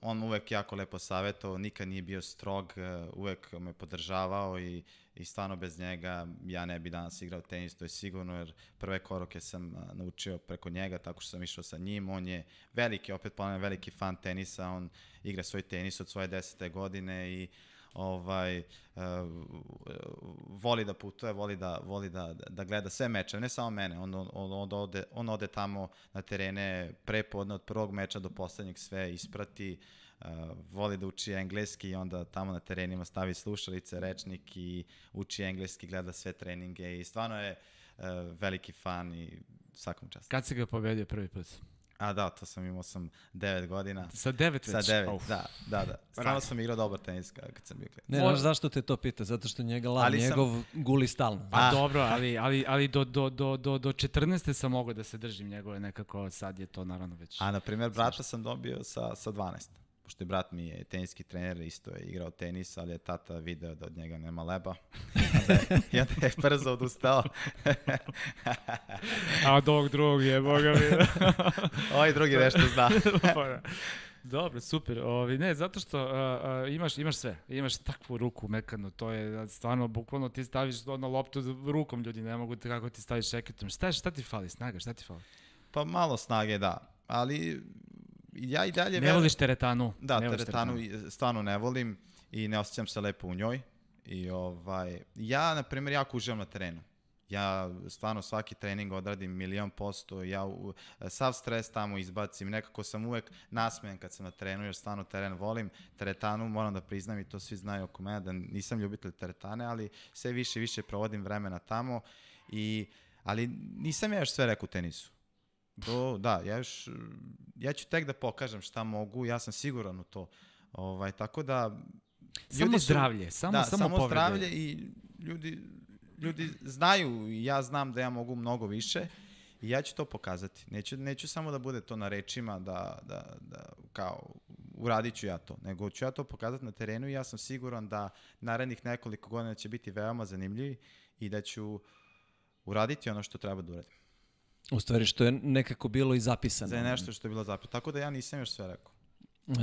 on uvek jako lepo savetovao, nikad nije bio strog, e, uvek me podržavao i, i stvarno bez njega ja ne bi danas igrao tenis, to je sigurno, jer prve koroke sam e, naučio preko njega, tako što sam išao sa njim, on je veliki, opet ponavljam, veliki fan tenisa, on igra svoj tenis od svoje desete godine i uh, ovaj, eh, voli da putuje, voli da, voli da, da gleda sve mečeve, ne samo mene, on, on, on, ode, on ode tamo na terene prepodne od prvog meča do poslednjeg sve isprati, uh, voli da uči engleski i onda tamo na terenima stavi slušalice, rečnik i uči engleski, gleda sve treninge i stvarno je uh, veliki fan i svakom času. Kad si ga pobedio prvi put? A da, to sam imao sam 9 godina. Sa 9 već? Sa 9, Uf. da, da, da. Stvarno sam igrao dobar tenis kad sam bio klinac. Ne, znaš zašto te to pita? Zato što njega la, ali njegov sam... guli stalno. Pa A. dobro, ali, ali, ali do, do, do, do, do 14. sam mogao da se držim njegove nekako, sad je to naravno već... A, na primjer, brata sam dobio sa, sa 12 pošto je brat mi je teniski trener, isto je igrao tenis, ali je tata video da od njega nema leba. I onda je brzo odustao. A od ovog drugog je, boga mi. ovaj drugi nešto zna. Pa da. Dobro, super. Ovi, ne, zato što a, a, imaš, imaš sve. Imaš takvu ruku mekanu. To je stvarno, bukvalno ti staviš ono loptu rukom ljudi. Ne mogu te kako ti staviš šeketom. Šta, šta ti fali? Snaga, šta ti fali? Pa malo snage, da. Ali ja i dalje... Ne verujem, voliš teretanu. Da, ne teretanu, teretanu stvarno ne volim i ne osjećam se lepo u njoj. I ovaj, ja, na primjer, jako uživam na terenu. Ja stvarno svaki trening odradim milion posto, ja u, sav stres tamo izbacim, nekako sam uvek nasmejan kad sam na terenu, jer stvarno teren volim, teretanu moram da priznam i to svi znaju oko mene, da nisam ljubitelj teretane, ali sve više i više provodim vremena tamo, i, ali nisam ja još sve rekao u tenisu. To, da, ja, još, ja ću tek da pokažem šta mogu, ja sam siguran u to. Ovaj, tako da... Samo su, zdravlje, samo, da, samo, samo zdravlje i ljudi, ljudi znaju i ja znam da ja mogu mnogo više i ja ću to pokazati. Neću, neću samo da bude to na rečima da, da, da kao uradit ću ja to, nego ću ja to pokazati na terenu i ja sam siguran da narednih nekoliko godina će biti veoma zanimljivi i da ću uraditi ono što treba da uradim. U stvari što je nekako bilo i zapisano. Za nešto što je bilo zapisano. Tako da ja nisam još sve rekao. Uh,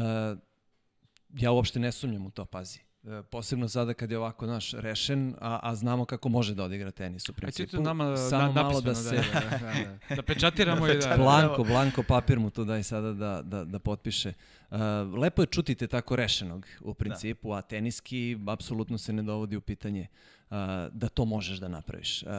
ja uopšte ne sumnjam u to, pazi. Uh, posebno sada kad je ovako naš rešen, a, a znamo kako može da odigra tenis u principu. Ajde to nama Samo na, malo da, da se... Da, da, da, da. da pečatiramo da i da... Blanko, blanko papir mu to daj sada da, da, da potpiše. Uh, lepo je čuti te tako rešenog u da. principu, da. a teniski apsolutno se ne dovodi u pitanje uh, da to možeš da napraviš. Uh,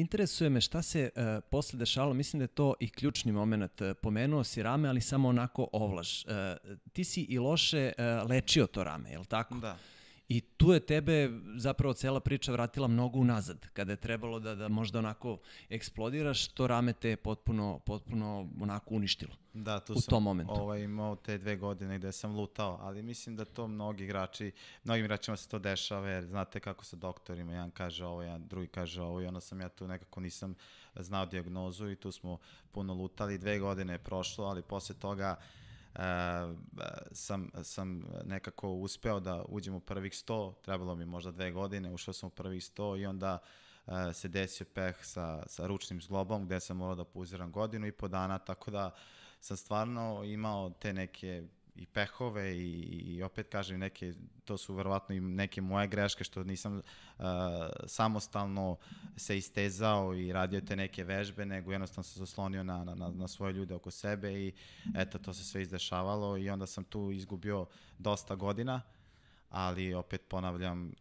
interesuje me šta se uh, posle dešalo, mislim da je to i ključni moment. E, pomenuo si rame, ali samo onako ovlaž. Uh, e, ti si i loše uh, lečio to rame, je li tako? Da. Uh, I tu je tebe zapravo cela priča vratila mnogo unazad, kada je trebalo da, da možda onako eksplodiraš, to rame te je potpuno, potpuno onako uništilo. Da, tu u sam tom momentu. Ovaj, imao te dve godine gde sam lutao, ali mislim da to mnogi igrači, mnogim igračima se to dešava, jer znate kako sa doktorima, jedan kaže ovo, jedan drugi kaže ovo i onda sam ja tu nekako nisam znao diagnozu i tu smo puno lutali, dve godine je prošlo, ali posle toga uh, sam, sam nekako uspeo da uđem u prvih 100, trebalo mi možda dve godine, ušao sam u prvih 100 i onda e, se desio peh sa, sa ručnim zglobom gde sam morao da puziram godinu i po dana, tako da sam stvarno imao te neke i pehove i, i opet kažem neke, to su verovatno i neke moje greške što nisam uh, samostalno se istezao i radio te neke vežbe, nego jednostavno se zaslonio na, na, na svoje ljude oko sebe i eto, to se sve izdešavalo i onda sam tu izgubio dosta godina, ali opet ponavljam,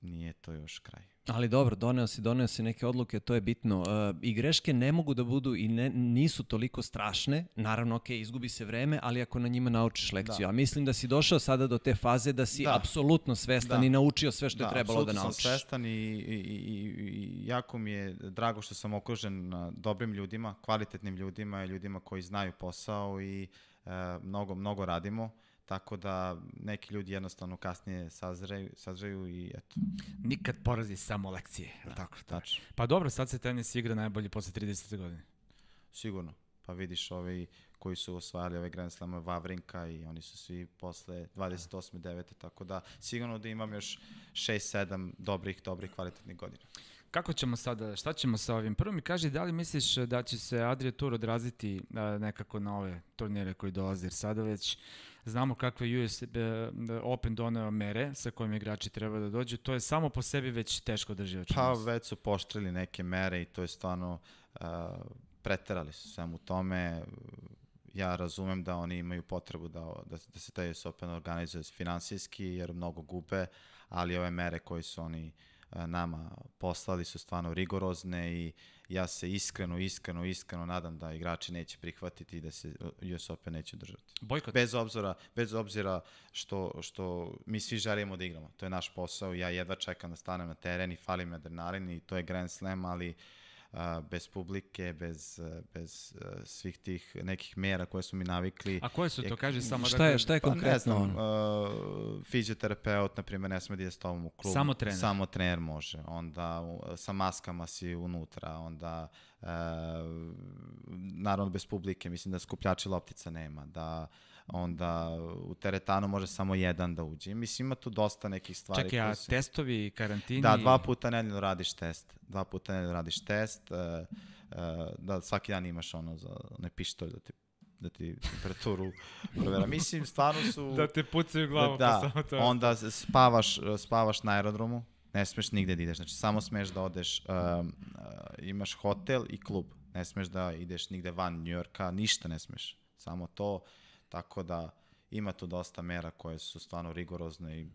nije to još kraj. Ali dobro, doneo si, doneo si neke odluke, to je bitno. E, I greške ne mogu da budu i ne, nisu toliko strašne. Naravno, ok, izgubi se vreme, ali ako na njima naučiš lekciju. Da. A mislim da si došao sada do te faze da si da. apsolutno svestan da. i naučio sve što da, je trebalo da naučiš. Da, apsolutno sam svestan i, i, i, i jako mi je drago što sam okružen dobrim ljudima, kvalitetnim ljudima i ljudima koji znaju posao i e, mnogo, mnogo radimo. Tako da neki ljudi jednostavno kasnije sazreju, sazreju i eto. Nikad porazi samo lekcije, da, tako? Tačno. Pa dobro, sad se tenis igra najbolje posle 30. godine. Sigurno. Pa vidiš ovi koji su osvajali ove Grand Slamove Vavrinka i oni su svi posle 28. 9. tako da sigurno da imam još 6-7 dobrih, dobrih kvalitetnih godina. Kako ćemo sada, šta ćemo sa ovim? Prvo mi kaži da li misliš da će se Adria Tour odraziti nekako na ove turnire koji dolaze, jer sada već znamo kakve US eh, eh, Open doneo mere sa kojim igrači treba da dođu, to je samo po sebi već teško drživa živač. Pa već su poštrili neke mere i to je stvarno, uh, preterali su sam u tome, ja razumem da oni imaju potrebu da, da, da se taj US Open organizuje finansijski jer mnogo gube, ali ove mere koje su oni uh, E, nama poslali su stvarno rigorozne i ja se iskreno, iskreno, iskreno nadam da igrači neće prihvatiti i da se e, US Open neće držati. Bojkot. Bez obzira, bez obzira što, što mi svi želimo da igramo. To je naš posao, ja jedva čekam da stanem na teren i falim adrenalin i to je Grand Slam, ali uh, bez publike, bez, bez svih tih nekih mera koje su mi navikli. A koje su to, kaže samo šta da... Je, šta je konkretno? Pa, ne znam, uh, fizioterapeut, na primjer, ne sme da je s tobom u klubu. Samo trener. Samo trener može. Onda sa maskama si unutra, onda uh, naravno bez publike, mislim da skupljači loptica nema, da onda u teretanu može samo jedan da uđe. Mislim, ima tu dosta nekih stvari. Čekaj, a su... testovi, karantini? Da, dva puta nedeljno radiš test. Dva puta nedeljno radiš test. Uh, uh, da, svaki dan imaš ono za ne pištolj da ti da ti temperaturu provera. Mislim, stvarno su... Da te pucaju glavu, pa da, pa samo to. Onda spavaš, spavaš na aerodromu, ne smeš nigde da ideš, znači samo smeš da odeš, uh, uh, imaš hotel i klub, ne smeš da ideš nigde van Njujorka, ništa ne smeš, samo to. Uh, Tako da ima tu dosta mera koje su stvarno rigorozne i mm,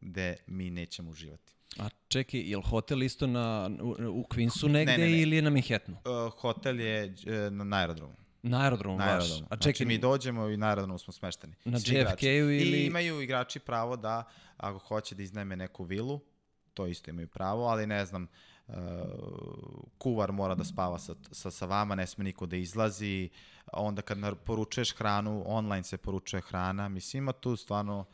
gde mi nećemo uživati. A čekaj, je li hotel isto na, u, u Queensu negde ne, ne, ne. ili je na Manhattanu? Uh, hotel je uh, na, aerodromu. Na aerodromu, na aerodromu. Baš. A znači, čekaj, znači, mi dođemo i na aerodromu smo smešteni. Na JFK-u ili... I imaju igrači pravo da, ako hoće da iznajme neku vilu, to isto imaju pravo, ali ne znam, uh, Uh, kuvar mora da spava sa, sa, sa vama, ne sme niko da izlazi, onda kad poručuješ hranu, online se poručuje hrana, mislim ima tu stvarno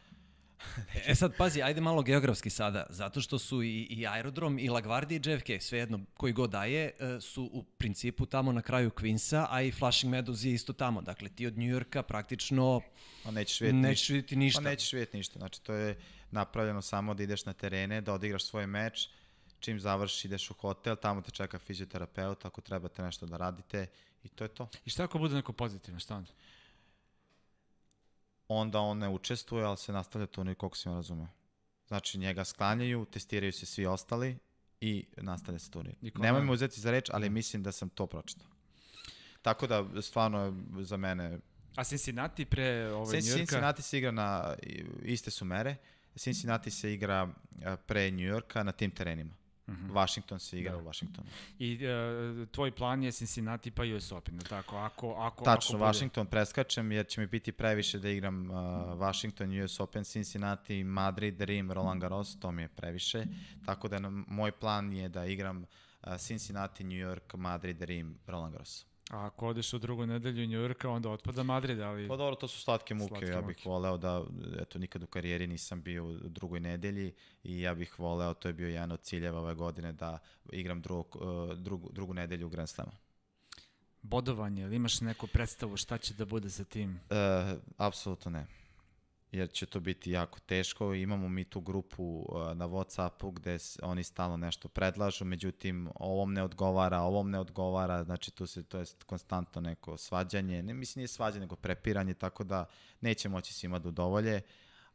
e sad, pazi, ajde malo geografski sada, zato što su i, i aerodrom i LaGuardia i JFK, svejedno, koji god daje, eh, su u principu tamo na kraju Queensa, a i Flushing Meadows je isto tamo. Dakle, ti od Njujorka praktično pa nećeš vidjeti, nećeš vidjeti ništa. Pa nećeš vidjeti ništa, znači to je napravljeno samo da ideš na terene, da odigraš svoj meč, čim završi ideš u hotel, tamo te čeka fizioterapeut, ako trebate nešto da radite i to je to. I šta ako bude neko pozitivno, šta onda? Onda on ne učestvuje, ali se nastavlja turnir koliko si on razumeo. Znači njega sklanjaju, testiraju se svi ostali i nastavlja se turnir. Nemoj mi uzeti za reč, ali da. mislim da sam to pročitao. Tako da, stvarno je za mene... A Cincinnati pre ove ovaj, Cincinnati, Yorka? Cincinnati se igra na iste su mere. Cincinnati se igra eh, pre New Yorka na tim terenima. -hmm. Washington se igra da. u Washingtonu. I uh, tvoj plan je Cincinnati pa US Open, tako? Ako, ako, Tačno, ako Washington bude... preskačem jer će mi biti previše da igram uh, e, Washington, US Open, Cincinnati, Madrid, Rim, Roland Garros, to mi je previše. Tako da na, moj plan je da igram uh, Cincinnati, New York, Madrid, Rim, Roland Garros. A ako odeš u drugu nedelju Njujorka, onda otpada Madrid, ali... Pa dobro, to su slatke muke. Slatke ja bih muke. voleo da, eto, nikad u karijeri nisam bio u drugoj nedelji i ja bih voleo, to je bio jedan od ciljeva ove godine, da igram drugog, eh, drugu, drugu nedelju u Grand Slamu bodovanje, ili imaš neku predstavu šta će da bude sa tim? E, apsolutno ne jer će to biti jako teško. Imamo mi tu grupu na Whatsappu gde oni stalno nešto predlažu, međutim ovom ne odgovara, ovom ne odgovara, znači tu se to je konstantno neko svađanje, ne mislim nije svađanje nego prepiranje, tako da neće moći svima da udovolje,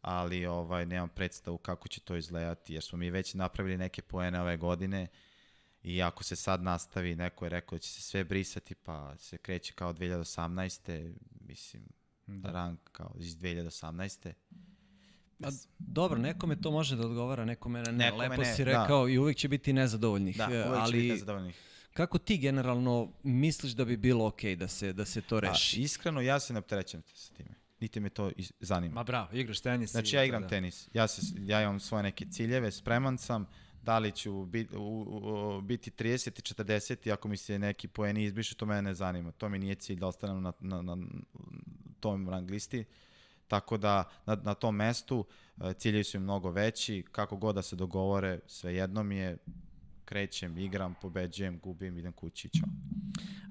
ali ovaj nemam predstavu kako će to izgledati jer smo mi već napravili neke poene ove godine i ako se sad nastavi, neko je rekao da će se sve brisati, pa se kreće kao 2018. Mislim, da. rang kao iz 2018. Pa, dobro, nekome to može da odgovara, nekome ne. Nekome Lepo ne, si da. rekao da. i uvek će biti nezadovoljnih. Da, e, uvek ali... će biti nezadovoljnih. Kako ti generalno misliš da bi bilo okej okay da, se, da se to reši? A, iskreno, ja se ne opterećem sa time. Niti me to zanima. Ma bravo, igraš tenis. Znači, ja igram da. tenis. Ja, se, ja imam svoje neke ciljeve, spreman sam da li ću biti, u, u, biti 30 i 40 i ako mi se neki poeni izbiše, to mene ne zanima. To mi nije cilj da ostanem na, na, na, tom rang listi. Tako da na, na tom mestu e, ciljevi su im mnogo veći, kako god da se dogovore, sve jedno mi je, krećem, igram, pobeđujem, gubim, idem kući i čao.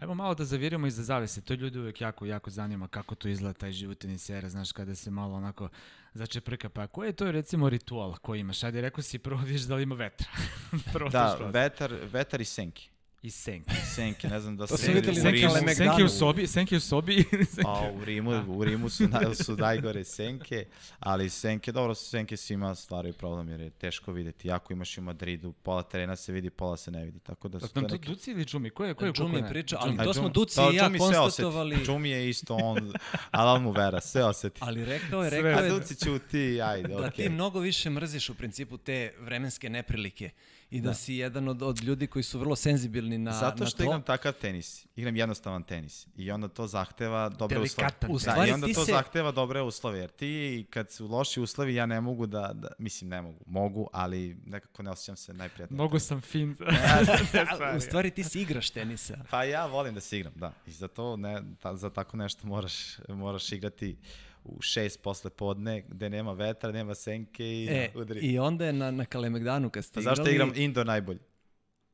Ajmo malo da zavirimo iza zavese, to ljudi uvek jako, jako zanima kako to izgleda taj život tenisera, znaš, kada se malo onako začeprka, pa koji je to recimo ritual koji imaš? Ajde, rekao si prvo vidiš da li ima vetra. prvo da, da vetar, vetar i senki. I senke. Senke, ne znam da se... To videli neke Rimu. Senke u sobi, senke u sobi. senke. A pa, u Rimu, da. u Rimu su, na, su najgore senke, ali senke, dobro, senke svima stvaraju problem jer je teško videti. Jako imaš u Madridu, pola terena se vidi, pola se ne vidi. Tako da su dakle, to neke... Duci ili Džumi? Ko je, ko je, Džumi priča, ali to smo Duci pa i ja konstatovali. Džumi je isto on, ali on mu vera, sve oseti. Ali rekao je, rekao je... A Duci ću ti, ajde, okej. Da ti mnogo više mrziš u principu te vremenske neprilike i da, da si jedan od, od ljudi koji su vrlo senzibilni na, na to. Zato što igram takav tenis, igram jednostavan tenis i onda to zahteva dobre Delikatan. uslove. Da, I onda to se... zahteva dobre uslove, jer ti kad su loši uslovi ja ne mogu da, da mislim ne mogu, mogu, ali nekako ne osjećam se najprijatno. Mogu sam fin. da, u stvari ti si igraš tenisa. Pa ja volim da se igram, da. I za to ne, ta, za tako nešto moraš, moraš igrati uh, u šest posle podne, gde nema vetra, nema senke i e, udri. I onda je na, na Kalemegdanu kad ste Pa zašto igram Indo najbolje?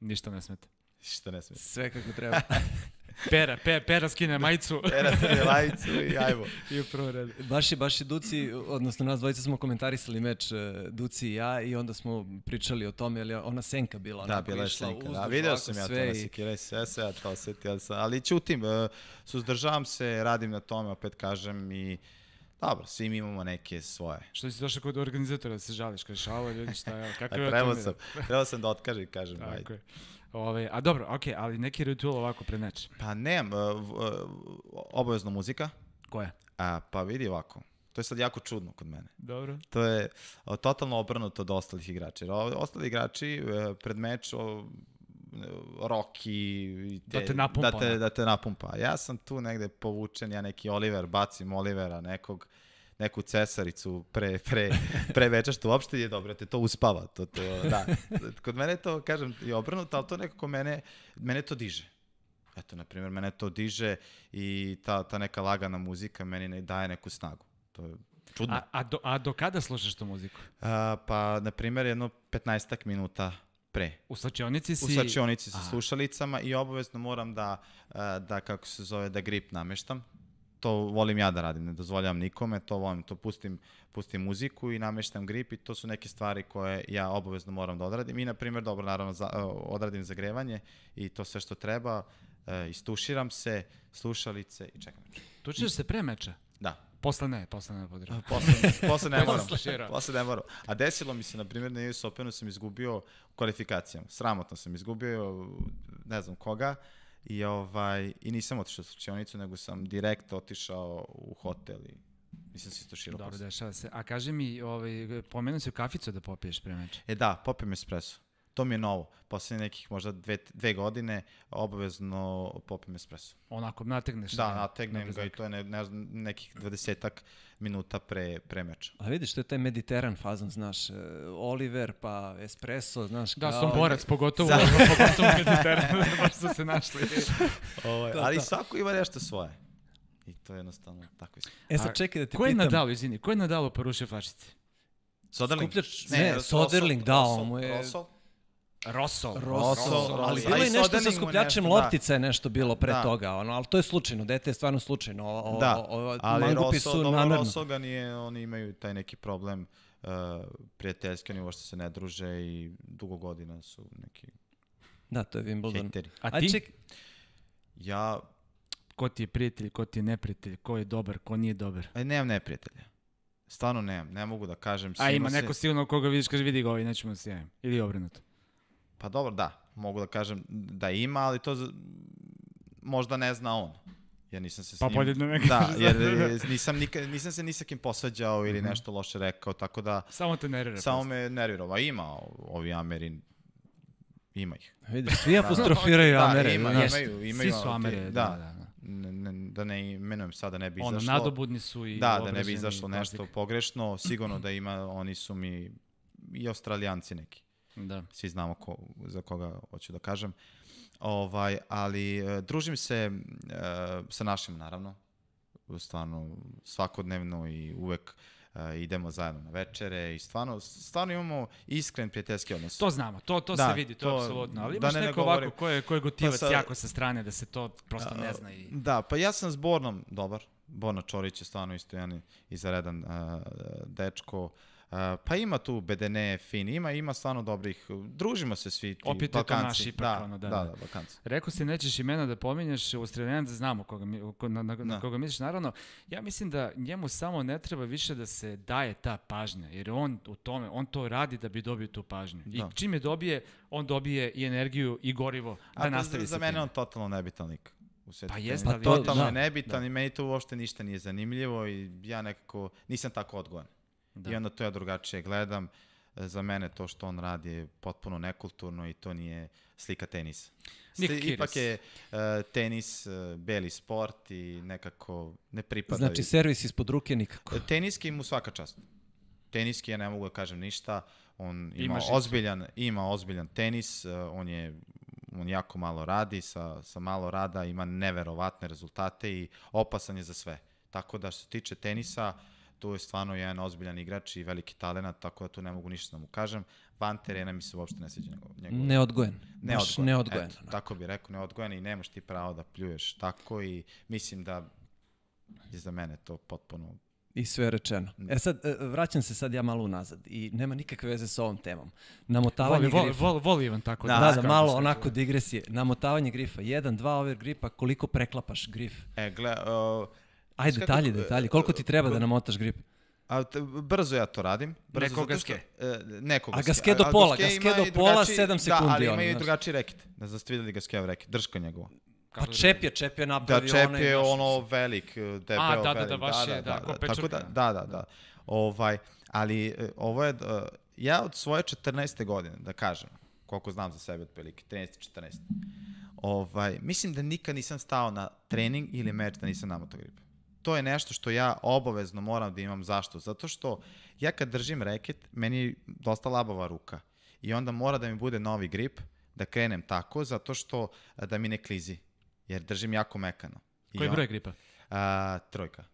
Ništa ne smete. Ništa ne smete. Sve kako treba. pera, pe, pera skine majicu. pera skine majicu i ajmo. I upravo radi. Baš je, baš je Duci, odnosno nas dvojica smo komentarisali meč e, Duci i ja i onda smo pričali o tome, ali ona senka bila. Da, bila je senka. Da, video sam ja to na Sikire se, ja to osetio sam, ali čutim, e, suzdržavam se, radim na tome, opet kažem i uh, Dobro, svi mi imamo neke svoje. Što si došao kod organizatora da se žališ, kažeš, alo ljudi, šta je, kako je trebao sam, trebao sam da otkažem, kažem, Tako ajde. Je. Ove, a dobro, okej, ali neki ritual ovako pre neče? Pa nemam, e, e, obavezno muzika. Koja? A, pa vidi ovako, to je sad jako čudno kod mene. Dobro. To je totalno obrnuto od ostalih igrača. Jer ostali igrači e, pred meč Rocky. Da te, da te napumpa. Da te, da te napumpa. Ja sam tu negde povučen, ja neki Oliver, bacim Olivera, nekog neku cesaricu pre, pre, pre veča, što uopšte je dobro, te to uspava. To, to, da. Kod mene to, kažem, je obrnuto, ali to nekako mene, mene to diže. Eto, na primjer, mene to diže i ta, ta neka lagana muzika meni ne daje neku snagu. To je čudno. A, a, do, a do kada slušaš tu muziku? A, pa, na primjer, jedno 15 minuta pre. U svačionici si... U svačionici sa slušalicama i obavezno moram da, e, da, kako se zove, da grip nameštam. To volim ja da radim, ne dozvoljavam nikome, to volim, to pustim, pustim muziku i nameštam grip i to su neke stvari koje ja obavezno moram da odradim. I, na primjer, dobro, naravno, za, e, odradim zagrevanje i to sve što treba, e, istuširam se, slušalice i čekam. Tučiš se pre meča? Da. Posle ne, posle ne podiram. Posle, posle ne moram. posle ne moram. A desilo mi se, na primjer, na US Openu sam izgubio u kvalifikacijama. Sramotno sam izgubio, ne znam koga, i, ovaj, i nisam otišao u slučionicu, nego sam direkt otišao u hotel i Mislim da se isto širo. Dobro, dešava se. A kaži mi, ovaj, pomenu se u kaficu da popiješ pre meča. E da, popijem espresso to mi je novo. Posle nekih možda dve, dve godine obavezno popim espresso. Onako nategneš? Da, nategnem ga i to je ne, ne, nekih dvadesetak minuta pre, pre meča. A vidiš, to je taj mediteran fazan, znaš, e, Oliver pa espresso, znaš. Da, kao... sam borac, pogotovo, Sa... pogotovo mediteran, da, baš su se našli. Ovo, ovaj, to, ali to. svako ima nešto svoje. I to je jednostavno tako. E sad čekaj da te ko pitam. Ko je Nadalo, izvini, ko je Nadalo porušio fašice? Soderling? Skupljač, ne, ne Soderling, da, on mu je... Rosol? Rosol. Rosol. Ali bilo je nešto sa skupljačem nešto, da. loptica je nešto bilo pre da. toga, ono, ali to je slučajno, dete je stvarno slučajno. O, da, o, o, ali Mangupi Rosol, su dobro, namerno. Rosol ga nije, oni imaju taj neki problem uh, prijateljski, oni uošte se ne druže i dugo godina su neki Da, to je Wimbledon. Hateri. A ti? A ček... Ja... Ko ti je prijatelj, ko ti je neprijatelj, ko je dobar, ko nije dobar? E, nemam neprijatelja. Stvarno nemam, ne mogu da kažem. A ima se... neko sigurno koga vidiš, kaže vidi ga ovaj, nećemo da se javim. Ili obrnuto. Pa dobro, da, mogu da kažem da ima, ali to za, možda ne zna on. Ja nisam se s pa njim... Pa bolje da ne Da, jer nisam, nika, nisam se nisakim posvađao ili mm -hmm. nešto loše rekao, tako da... Samo te nervira. Samo me me nervirova. Ima ovi Amerin, ima ih. Vidi, svi da. apostrofiraju da, Amere. Ima, imaju, imaju, imaju. Svi su Amere, da. da, da. da. Ne, ne, da ne imenujem sada, ne bi izašlo. Ono, nadobudni su i Da, da ne bi izašlo nešto pogrešno. Sigurno da ima, oni su mi i australijanci neki. Da. Svi znamo ko, za koga hoću da kažem. Ovaj, ali e, družim se e, sa našim, naravno. Stvarno, svakodnevno i uvek Uh, idemo zajedno na večere i stvarno, stvarno imamo iskren prijateljski odnos. To znamo, to, to da, se vidi, to, to apsolutno, ali da imaš da ne neko ne ovako ko je, ko je gotivac pa sa, jako sa strane da se to prosto ne zna. I... Da, pa ja sam s Bornom dobar, Borna Čorić je stvarno isto jedan izaredan uh, dečko, uh, pa ima tu BDN, e, Fin, ima, ima stvarno dobrih, družimo se svi ti Opet Balkanci. Opet naši, da, ono, da, da, da, da, Balkanci. Rekao si nećeš imena da pominješ, Australijanca znamo koga, na, na, na da. koga misliš, naravno, ja mislim da njemu samo ne treba više da se daje ta pažnja, jer on u tome, on to radi da bi dobio tu pažnju. Da. I čim je dobije, on dobije i energiju i gorivo da A, nastavi za, za mene on totalno nebitan lik u svetu. Pa jeste, ali totalno da, nebitan da. i meni to uopšte ništa nije zanimljivo i ja nekako nisam tako odgovoran. Da. I onda to ja drugačije gledam. Za mene to što on radi je potpuno nekulturno i to nije slika tenisa. Kiris. Ipak je uh, tenis uh, beli sport i nekako ne pripada. Znači servis ispod ruke nikako. E, teniski mu svaka čast. Teniski ja ne mogu da kažem ništa. On ima, ima ozbiljan, ima ozbiljan tenis, uh, on je on jako malo radi, sa, sa malo rada ima neverovatne rezultate i opasan je za sve. Tako da što se tiče tenisa, uh, tu je stvarno jedan ozbiljan igrač i veliki talenat, tako da tu ne mogu ništa da mu kažem. Van terena mi se uopšte ne sviđa njegov. njegov... Neodgojen. Neodgojen. neodgojen. Eto, tako bi rekao, neodgojen i nemaš ti pravo da pljuješ tako i mislim da je za mene to potpuno I sve je rečeno. E da. sad, e, vraćam se sad ja malo unazad i nema nikakve veze sa ovom temom. Namotavanje voli, grifa. Voli, voli, voli Ivan tako. Da, da, da, da malo onako digresije. Namotavanje grifa. Jedan, dva over gripa, koliko preklapaš grif? E, gle, uh, Ajde, detalje, detalje. Koliko ti treba da namotaš grip? A brzo ja to radim. Brzo neko gaske. Što, e, neko gaske. A gaske do pola, gaske, gaske do pola 7 sekundi. Da, ali ima i drugačiji rekit. Ne da, znam ste videli gaske rekit, drška njegova. Pa da čep je, čep je da, napravio da, čep je ono velik, e, debel. A, da, da, da, baš da, je, da, da, da, tako da, da, da, da. Ovaj, ali e, ovo je, e, ja od svoje 14. godine, da kažem, koliko znam za sebe otprilike, 13. 14. Ovaj, mislim da nikad nisam stao na trening ili meč da nisam namotao gripe to je nešto što ja obavezno moram da imam. Zašto? Zato što ja kad držim reket, meni je dosta labava ruka. I onda mora da mi bude novi grip, da krenem tako, zato što eh, da mi ne klizi. Jer držim jako mekano. I Koji on, broj gripa? A, eh, trojka.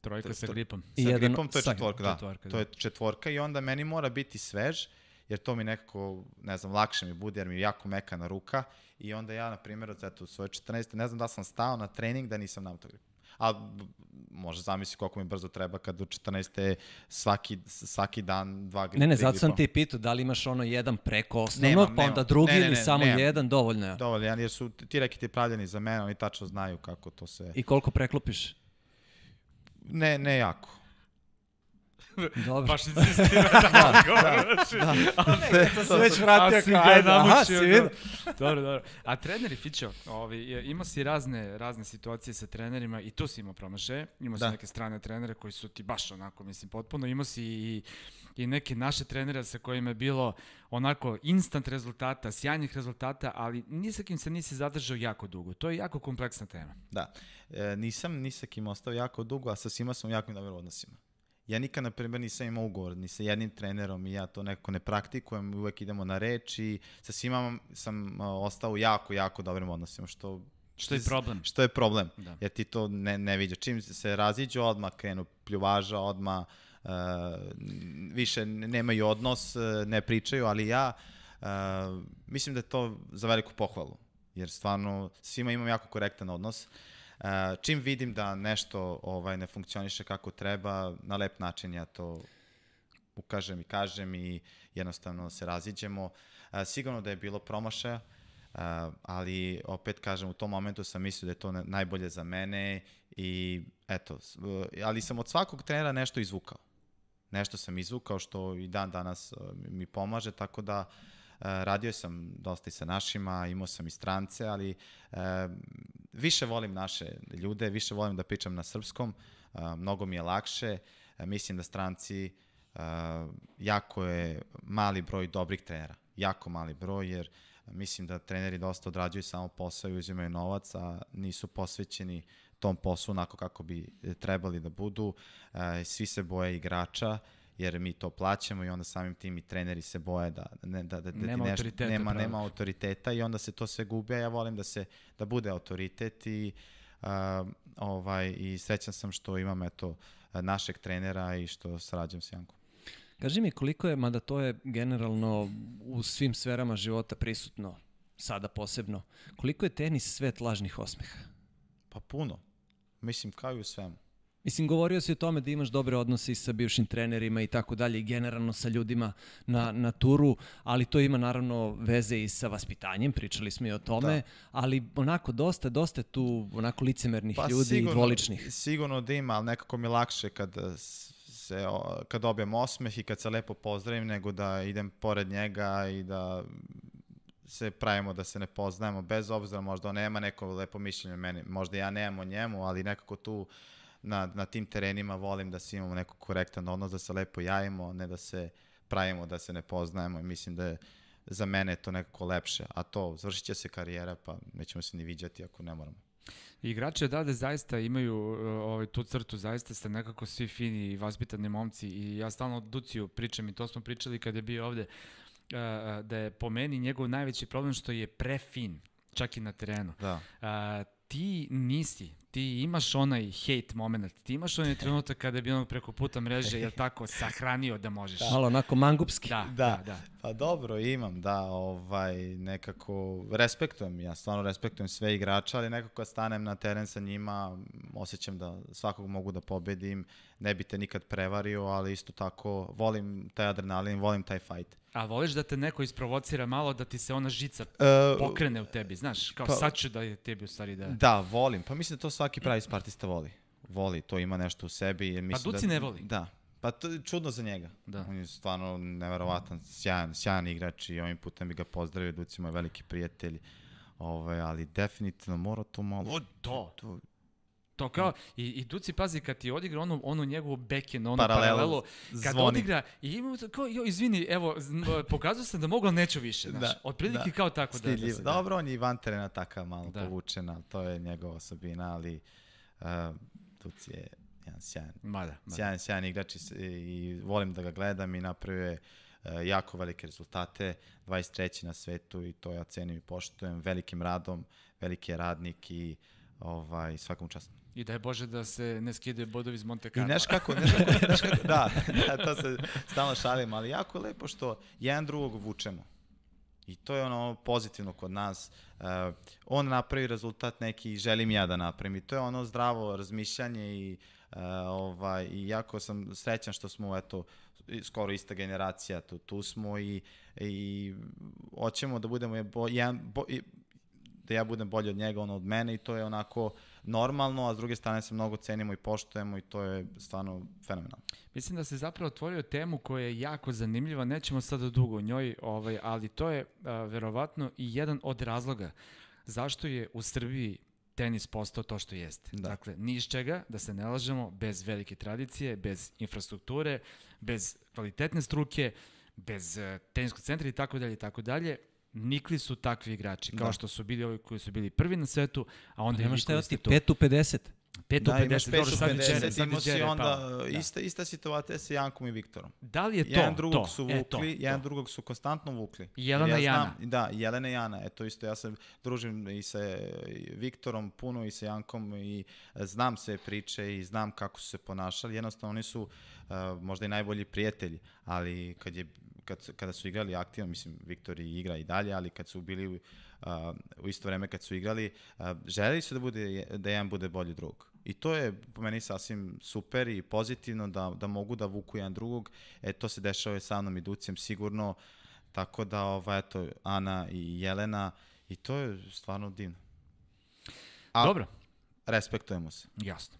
Trojka sa gripom. sa jedan, gripom to je četvorka, da. Četvorka, da. To je četvorka i onda meni mora biti svež, jer to mi nekako, ne znam, lakše mi bude, jer mi je jako mekana ruka. I onda ja, na primjer, od u svoje 14. ne znam da sam stao na trening da nisam na autogrip a može zamisli koliko mi brzo treba kad do 14. svaki, svaki dan dva gripa. Ne, ne, zato sam ti pitao da li imaš ono jedan preko osnovnog, pa nemam, pa onda nemam. drugi ne, ne, ne, ili samo nemam. jedan, dovoljno je. Dovoljno, ja, jer su ti ti pravljeni za mene, oni tačno znaju kako to se... I koliko preklopiš? Ne, ne jako. Dobro. Baš insistira na da, da, Da, da. A, se već vratio kao, ajde, aha, si da. vidio. Dobro, dobro. A treneri Fićo, ovi, ima si razne, razne situacije sa trenerima i tu si imao promaše. Imao da. si neke strane trenere koji su ti baš onako, mislim, potpuno. Imao si i, i neke naše trenere sa kojima je bilo onako instant rezultata, sjajnih rezultata, ali ni sa kim se nisi zadržao jako dugo. To je jako kompleksna tema. Da. E, nisam ni sa kim ostao jako dugo, a sa svima sam u jakim dobrim odnosima. Ja nikad, na primjer, nisam imao ugovor ni sa jednim trenerom i ja to nekako ne praktikujem, uvek idemo na reč i sa svima sam ostao jako, jako dobrim odnosima, što Što je problem. Što je problem, da. jer ti to ne, ne vidio. Čim se raziđu, odmah krenu pljuvaža, odmah uh, više nemaju odnos, ne pričaju, ali ja uh, mislim da je to za veliku pohvalu, jer stvarno svima imam jako korektan odnos. Uh, E, čim vidim da nešto ovaj, ne funkcioniše kako treba, na lep način ja to ukažem i kažem i jednostavno se raziđemo. E, sigurno da je bilo promašaja, e, ali opet kažem, u tom momentu sam mislio da je to najbolje za mene i eto, ali sam od svakog trenera nešto izvukao. Nešto sam izvukao što i dan danas mi pomaže, tako da uh, Eh, radio sam dosta i sa našima, imao sam i strance, ali eh, više volim naše ljude, više volim da pričam na srpskom, eh, mnogo mi je lakše, mislim da stranci jako je mali broj dobrih trenera, jako mali broj, jer mislim da treneri dosta odrađuju samo posao i uzimaju novac, a nisu posvećeni tom poslu onako kako bi trebali da budu. Svi se boje igrača, jer mi to plaćamo i onda samim tim i treneri se boje da, ne, da, da, da nema, ti autoriteta, nema, nema autoriteta i onda se to sve gubi, a ja volim da, se, da bude autoritet i, uh, ovaj, i srećan sam što imam eto, našeg trenera i što sarađujem s Jankom. Kaži mi koliko je, mada to je generalno u svim sferama života prisutno, sada posebno, koliko je tenis svet lažnih osmeha? Pa puno. Mislim, kao i u svemu. Mislim, govorio si o tome da imaš dobre odnose i sa bivšim trenerima i tako dalje i generalno sa ljudima na, na turu, ali to ima naravno veze i sa vaspitanjem, pričali smo i o tome, da. ali onako dosta, dosta tu onako licemernih pa, ljudi sigurno, i dvoličnih. Sigurno da ima, ali nekako mi lakše kad se, kad dobijem osmeh i kad se lepo pozdravim, nego da idem pored njega i da se pravimo da se ne poznajemo, bez obzira možda on nema neko lepo mišljenje o meni, možda ja nemam o njemu, ali nekako tu uh, na, na tim terenima volim da se imamo neko korektan odnos, da se lepo javimo, ne da se pravimo da se ne poznajemo i mislim da je za mene to nekako lepše, a to završit će se karijera pa nećemo se ni viđati ako ne moramo. Igrači odavde zaista imaju e, ovaj, tu crtu, zaista ste nekako svi fini i vaspitani momci i ja stalno Duciju pričam i to smo pričali kad je bio ovde, e, e, da je po meni njegov najveći problem što je prefin, čak i na terenu. Da. A, ti nisi, ti imaš onaj hate moment, ti imaš onaj trenutak kada bi onog preko puta mreže, jel tako, sahranio da možeš. Da. Malo onako mangupski. Da, da, da, da. Pa dobro, imam, da, ovaj, nekako, respektujem, ja stvarno respektujem sve igrača, ali nekako kad stanem na teren sa njima, osjećam da svakog mogu da pobedim, uh, ne bi te nikad prevario, ali isto tako volim taj adrenalin, volim taj fight. A voliš da te neko isprovocira malo, da ti se ona žica uh, pokrene u tebi, znaš, kao pa, sad ću da je tebi u stvari da... Da, volim, pa mislim da to svaki pravi spartista voli. Voli, to ima nešto u sebi. Mislim pa Duci da, ne voli. Da, Pa to je čudno za njega. Da. On je stvarno neverovatan, sjajan, sjajan igrač i ovim putem bi ga pozdravio, Duci moj veliki prijatelj. Ove, ovaj, ali definitivno mora to malo... O, to! to To kao, da. i, i Duci, pazi, kad ti odigra onu, onu njegovu backhand, onu paralelu, kad zvoni. odigra, i ima kao, jo, izvini, evo, pokazao sam da mogu, ali neću više, da, znaš, da, otprilike da. kao tako da, da se, da. Dobro, on je i van terena takav malo da. povučena, to je njegova osobina, ali uh, Duci je jedan sjajan, mada, mada. sjajan, sjajan igrač i, i volim da ga gledam i napravio je eh, jako velike rezultate, 23. na svetu i to ja cenim i poštujem velikim radom, veliki je radnik i ovaj, svakom častu. I da je Bože da se ne skide bodovi iz Monte Carlo. I znaš kako, znaš kako, neš kako, da, da, to se stalno šalim, ali jako je lepo što jedan drugog vučemo. I to je ono pozitivno kod nas. Uh, on napravi rezultat neki, želim ja da napravim. I to je ono zdravo razmišljanje i uh, ovaj, i jako sam srećan što smo, eto, skoro ista generacija, tu, tu smo i, i hoćemo da budemo jedan, bo, da ja budem bolji od njega, on od mene i to je onako uh, normalno, a s druge strane se mnogo cenimo i poštujemo i to je stvarno fenomenalno. Mislim da se zapravo otvorio temu koja je jako zanimljiva, nećemo sada dugo o njoj, ovaj, ali to je a, verovatno i jedan od razloga zašto je u Srbiji tenis postao to što jeste. Da. Dakle, ni iz čega, da se ne lažemo, bez velike tradicije, bez infrastrukture, bez kvalitetne struke, bez e, teniskog centra i tako dalje i tako dalje nikli su takvi igrači, kao da. što su bili ovi koji su bili prvi na svetu, a onda pa, i nikli ste tu. 5 u 50. 5 da, 50, dobro, sad je Đere, sad je Đere, onda, pa, e, da. ista, ista situacija sa Jankom i Viktorom. Da li je to? Jedan drugog to, su e, vukli, e, jedan to. drugog su konstantno vukli. Jelena ja Jana. Znam, da, Jelena Jana, eto isto, ja sam družim i sa Viktorom puno i sa Jankom i znam sve priče i znam kako su se ponašali, jednostavno oni su uh, možda i najbolji prijatelji, ali kad je kad, kada su igrali aktivno, mislim, Viktori igra i dalje, ali kad su bili uh, u isto vreme kad su igrali, uh, želeli su da, bude, da jedan bude bolji drug. I to je po meni sasvim super i pozitivno da, da mogu da vuku jedan drugog. E, to se dešava je sa mnom i Ducijem sigurno. Tako da, ova, eto, Ana i Jelena i to je stvarno divno. A, Dobro. Respektujemo se. Jasno.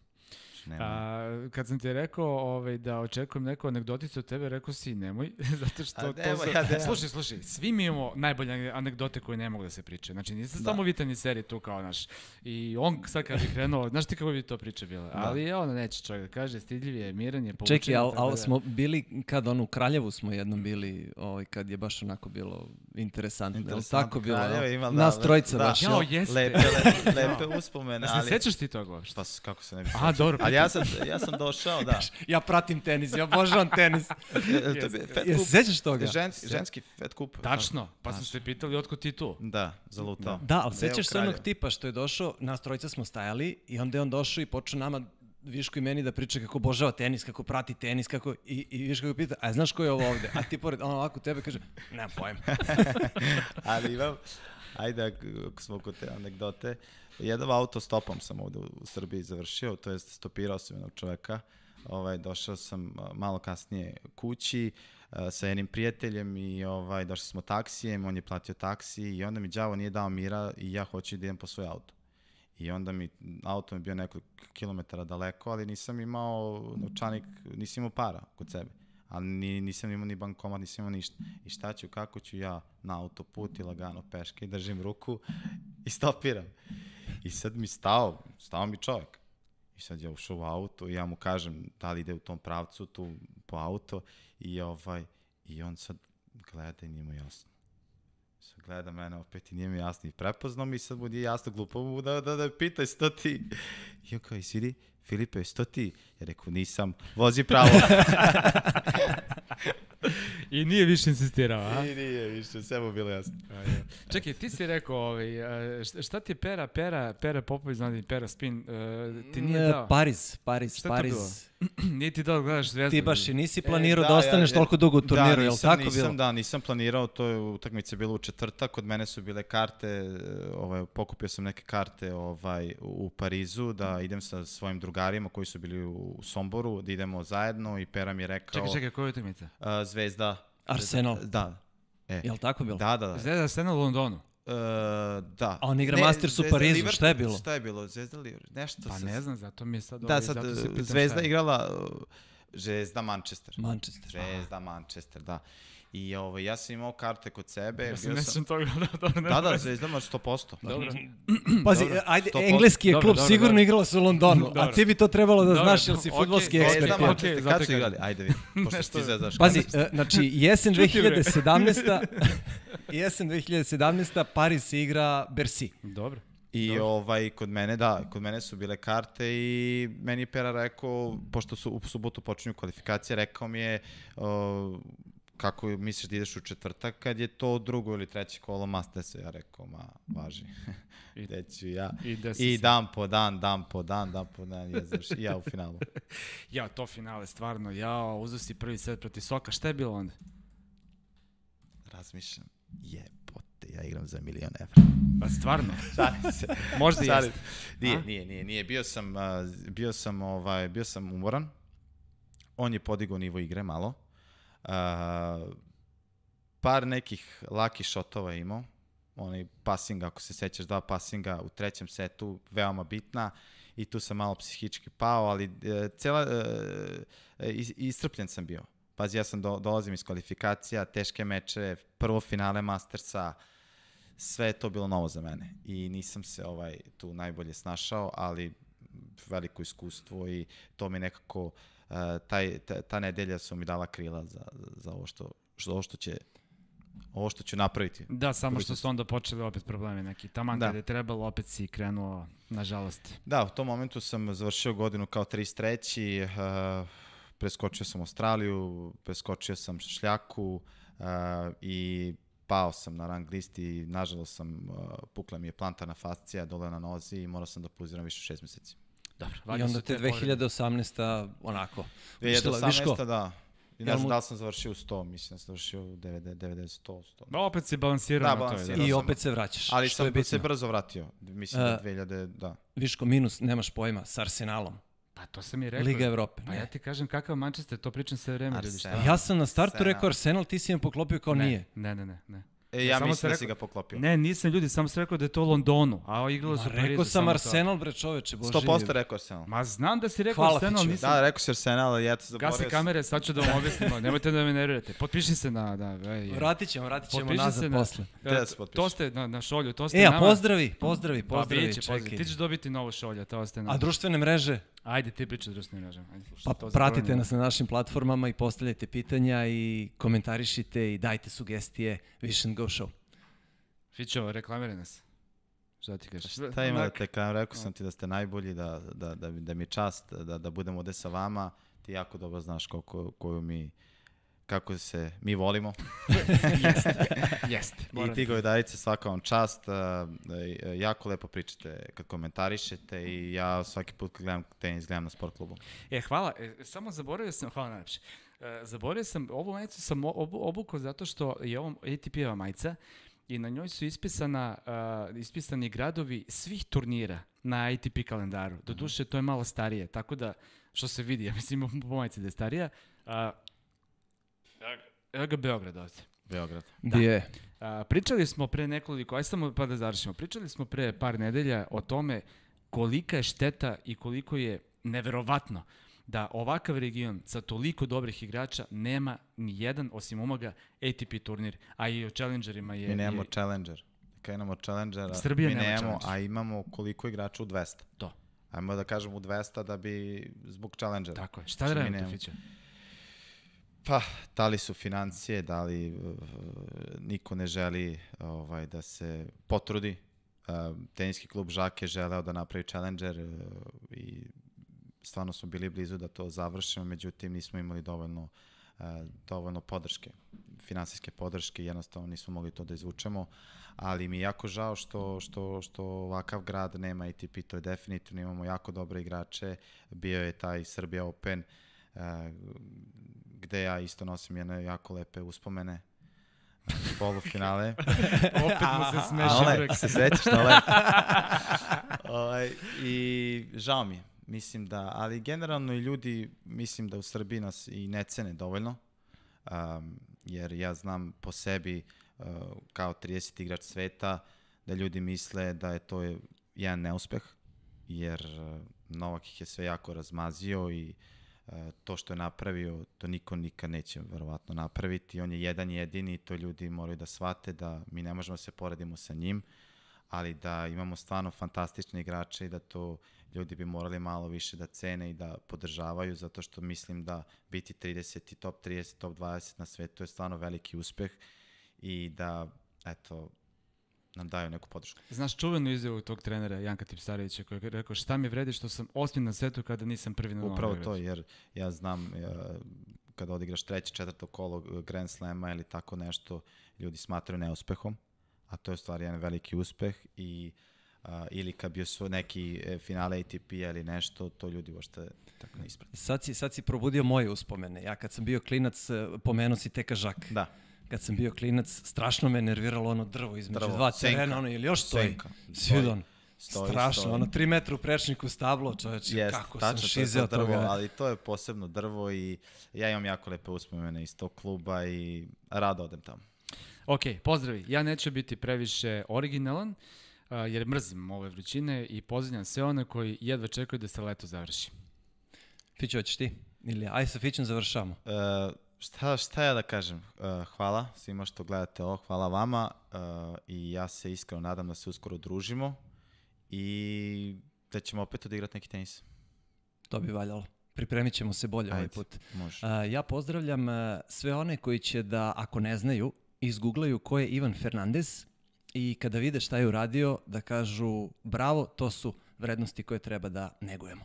Nemoj. A, kad sam ti rekao ovaj, da očekujem neku anegdoticu od tebe, rekao si nemoj, zato što A, nemoj, to sam... ja, da, ja. Slušaj, slušaj, svi mi imamo najbolje anegdote koje ne mogu da se priče. Znači, nisam da. samo vitani iz serije tu kao naš. I on sad kad bi krenuo, znaš ti kako bi to priče bila? Da. Ali je ono neće čovjek, da kaže, stidljiv je, miran je, povučen. Čekaj, ali al smo bili, kad ono u Kraljevu smo jednom bili, ovaj, kad je baš onako bilo interesantno. Interesantno, tako bilo, Kraljeva ima, da, nas trojica da, baš. Jao, jeste. Lepe, lepe, lepe uspomene. Ali... Se sećaš ti toga? Šta, pa kako se ne bi sećao? A, dobro, ja sam, ja sam došao, da. ja pratim tenis, ja obožavam tenis. E, je, sećaš toga? Ženski, ženski Fed Cup. Da. Tačno, pa sam se pitali otko ti tu. Da, zalutao. Da, da, ali sećaš se onog tipa što je došao, nas trojica smo stajali i onda je on došao i počeo nama Viško i meni da priča kako božava tenis, kako prati tenis, kako i, i Viško ga pita, a znaš ko je ovo ovde? A ti pored, on ovako tebe kaže, nemam pojma. ali imam, ajde ako smo kod te anegdote, uh, auto autostopom sam ovde u Srbiji završio, to jest stopirao sam jednog čoveka, ovaj, došao sam malo kasnije kući sa jednim prijateljem i ovaj, došli smo taksijem, on je platio taksi i onda mi đavo nije dao mira i ja hoću da idem po svoj auto. I onda mi, auto mi bio nekoliko kilometara daleko, ali nisam imao novčanik, nisam imao para kod sebe. A ni, nisam imao ni bankomat, nisam imao ništa. I šta ću, kako ću ja na autoput i lagano peške, držim ruku i stopiram. I sad mi stao, stao mi čovjek. I sad ja ušao u auto i ja mu kažem da li ide u tom pravcu tu po auto i ovaj i on sad gleda i nije mu jasno. Sad gleda mene opet i nije mi jasno i prepoznao mi i sad mu nije jasno glupo mu da, da, da pita sto ti. I on kao, izvidi Filipe, sto ti? Ja rekao, nisam, vozi pravo. I nije više insistirao, a? I nije više, sve mu bilo jasno. Ajde. Čekaj, ti si rekao, ovaj, e, šta ti je pera, pera, pera Popović, znam pera spin, e, ti nije e, dao? Paris, Paris, šta bilo? ti da gledaš zvezda. Ti baš i nisi e, planirao e, da, da ostaneš ja, toliko dugo u da, turniru, da, je li tako nisam, bilo? Da, nisam planirao, to je utakmica bila u četvrtak, kod mene su bile karte, e, ovaj, pokupio sam neke karte ovaj, u Parizu, da idem sa svojim drugarima koji su bili u Somboru, da idemo zajedno i Pera mi je rekao... Čekaj, čekaj, koja je utakmica? E, zvezda. Arsenal. Da. E. Jel tako bilo? Da, da, da. Zvezda Arsenal u Londonu. Uh, da. A on igra ne, Masters u Parizu, šta je bilo? Šta je bilo? Zvezda Liverpool, nešto pa sa... ne znam, zato mi je sad... Da, ovaj, sad zato se Zvezda igrala... Uh, Zvezda Manchester. Manchester. da. Manchester, da. I ovaj, ja sam imao karte kod sebe. Ja sam nećem toga. Da, da, da, da, se izdamaš 100%. Dobro. Pazi, dobro, ajde, engleski je klub dobro, sigurno dobro. igrala se u Londonu, dobro. a ti bi to trebalo da dobro, znaš, jer si futbolski okay, ekspert. Znam, okay, kad su igrali? Ajde vidim, pošto ti se znaš. Pazi, e, znači, jesen 2017. jesen 2017. Paris se igra Bersi. Dobro. I Dobre. ovaj, kod mene, da, kod mene su bile karte i meni je Pera rekao, pošto su u subotu počinju kvalifikacije, rekao mi je, uh, kako misliš da ideš u četvrtak kad je to drugo ili treće kolo Mastesa, ja rekao, ma, važi, I, gde ću ja. I, da I dan po dan, dan po dan, dan po dan, ja, završi, ja u finalu. ja, to finale, stvarno, ja, uzeo si prvi set protiv Soka, šta je bilo onda? Razmišljam, jebote, ja igram za milion evra. Pa stvarno? se. Možda i jeste. Nije, A? nije, nije, nije, bio sam, bio sam, ovaj, bio sam umoran, on je podigao nivo igre malo, A, par nekih laki šotova imao, onaj passing, ako se sećaš, dva passinga u trećem setu, veoma bitna i tu sam malo psihički pao, ali e, cela, e, e istrpljen sam bio. Pazi, ja sam do, dolazim iz kvalifikacija, teške meče, prvo finale Mastersa, sve je to bilo novo za mene i nisam se ovaj tu najbolje snašao, ali veliko iskustvo i to mi nekako uh, taj, ta, ta nedelja su mi dala krila za, za ovo što, što, ovo što će ovo što ću napraviti. Da, samo što su onda počeli opet problemi neki. Taman da. kada je trebalo, opet si krenuo, nažalost. Da, u tom momentu sam završio godinu kao 33. Uh, eh, preskočio sam Australiju, preskočio sam Šljaku uh, i pao sam na rang listi. Nažalost sam, uh, pukla mi je plantarna fascija dole na nozi i morao sam da puziram više od šest meseci. Dobro, I onda te 2018. onako, e, 2018. da. I ne znam da li sam završio u 100, mislim da sam završio u 90, 90 100, 100. Da, opet si balansirao da, na to. Da, I opet se vraćaš. Ali sam je se brzo vratio, mislim uh, da 2000, e, da. Viško, minus, nemaš pojma, sa Arsenalom. Pa to sam i rekao. Liga Evrope. Pa ne. ja ti kažem kakav Manchester, to pričam sve vreme. Arsenal. Ja sam na startu Arsenal. rekao Arsenal, ti si im poklopio kao ne, nije. Ne, ne, ne, ne. E, ja, ja mislim rekao, da si ga poklopio. Ne, nisam ljudi, samo sam rekao da je to u Londonu, a igralo su Parizu. Rekao sam Arsenal, bre čoveče, bože. 100% rekao Arsenal. Ma znam da si rekao Hvala Arsenal, nisam. Da, rekao si Arsenal, ali ja to zaboravio. Gasi kamere, sad ću da vam objasnimo, nemojte da me nervirate. Potpiši se na... Da, e, vratit ćemo, vratit ćemo potpiši nazad na, posle. E, Gde da se potpiši? To ste na, na šolju, to ste e, nama. E, pozdravi, pozdravi, pozdravi, pa, biće, pozdravi. Ti ćeš dobiti novu šolju, to ste na... A društvene mreže? Ajde, ti pričaj da ne Ajde, slušaj, pa to pratite nas na našim platformama i postavljajte pitanja i komentarišite i dajte sugestije Vision Go Show. Fićo, reklamiraj nas. Šta ti kažeš? Šta ima da te kažem, rekao sam ti da ste najbolji, da, da, da, da mi je čast da, da budem ovde sa vama. Ti jako dobro znaš koliko, koju mi kako se mi volimo. jeste, jeste. I ti da govedajice svaka vam čast, jako lepo pričate kad komentarišete i ja svaki put kad gledam tenis, gledam na sport klubu. E, hvala, e, samo zaboravio sam, hvala najlepše. E, zaboravio sam, ovu majicu sam obukao zato što je ovom ATP-eva majica i na njoj su ispisana, uh, ispisani gradovi svih turnira na ATP kalendaru. Doduše, mhm. to je malo starije, tako da, što se vidi, ja mislim, po majici da je starija, uh, Evo ga Beograd ovde. Beograd. Da. Gdje je? A, pričali smo pre nekoliko, aj samo pa da završimo, pričali smo pre par nedelja o tome kolika je šteta i koliko je neverovatno da ovakav region sa toliko dobrih igrača nema ni jedan osim umaga ATP turnir, a i o challengerima je... Mi nemamo je... challenger. Krenemo challengera. Srbija mi nema nemamo, challenger. a imamo koliko igrača u 200. To. Ajmo da kažem u 200 da bi zbog challengera. Tako je. Šta da znači, radimo Tufića? Pa, da li su financije, da li niko ne želi ovaj, da se potrudi. E, teniski klub Žake želeo da napravi Challenger e, i stvarno smo bili blizu da to završimo, međutim nismo imali dovoljno, e, dovoljno podrške, finansijske podrške, jednostavno nismo mogli to da izvučemo, ali mi je jako žao što, što, što ovakav grad nema ATP, to je definitivno, imamo jako dobre igrače, bio je taj Srbija Open, gde ja isto nosim jedne jako lepe uspomene polufinale. Opet mu se smeša. Ale, se sećaš na lep. Ovaj, I žao mi je, mislim da, ali generalno i ljudi, mislim da u Srbiji nas i ne cene dovoljno, um, jer ja znam po sebi uh, kao 30 igrač sveta da ljudi misle da je to jedan neuspeh, jer e, Novak ih je sve jako razmazio i uh, to što je napravio, to niko nikad neće verovatno napraviti. On je jedan jedini i to ljudi moraju da shvate da mi ne možemo da se poredimo sa njim, ali da imamo stvarno fantastične igrače i da to ljudi bi morali malo više da cene i da podržavaju, zato što mislim da biti 30 i top 30, top 20 na svetu je stvarno veliki uspeh i da, eto, nam daju neku podršku. Znaš čuvenu izjavu tog trenera Janka Tipsarevića koji je rekao šta mi vredi što sam osmin na svetu kada nisam prvi na Novom Upravo to, jer ja znam ja, e, kada odigraš treće, četvrto kolo Grand Slema ili tako nešto, ljudi smatraju neuspehom, a to je stvar jedan veliki uspeh i a, ili kad bio su neki e, finale ATP ili nešto, to ljudi uopšte tako ne isprati. Sad si, sad si probudio moje uspomene. Ja kad sam bio klinac, e, pomenuo si Teka Žak. Da kad sam bio klinac, strašno me nerviralo ono drvo između drvo, dva terena, senka, ono, ili još stoji? Senka. Svidon. Stoji, strašno, stoji. ono 3 metra u prečniku stablo, čoveče, yes, kako tačno, sam šizeo to drvo, toga. Ali to je posebno drvo i ja imam jako lepe uspomene iz tog kluba i rado odem tamo. Ok, pozdravi. Ja neću biti previše originalan, uh, jer mrzim ove vrućine i pozdravljam sve one koji jedva čekaju da se leto završi. Fićo, hoćeš ti? Ili aj sa Fićom završamo. Uh, Šta, šta ja da kažem? E, hvala svima što gledate ovo, hvala vama e, i ja se iskreno nadam da se uskoro družimo i da ćemo opet odigrati neki tenis. To bi valjalo. Pripremit ćemo se bolje ovaj Ajde, ovaj put. Može. E, ja pozdravljam sve one koji će da, ako ne znaju, izgooglaju ko je Ivan Fernandez i kada vide šta je uradio, da kažu bravo, to su vrednosti koje treba da negujemo.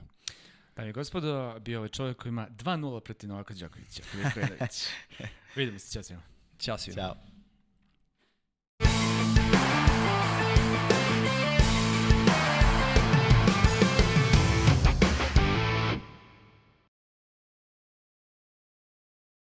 Dami i gospodo, bio je ovaj čovjek koji ima 2-0 protiv Novaka Đakovića. Vidimo se, čao svima. Ćao svima. Ćao.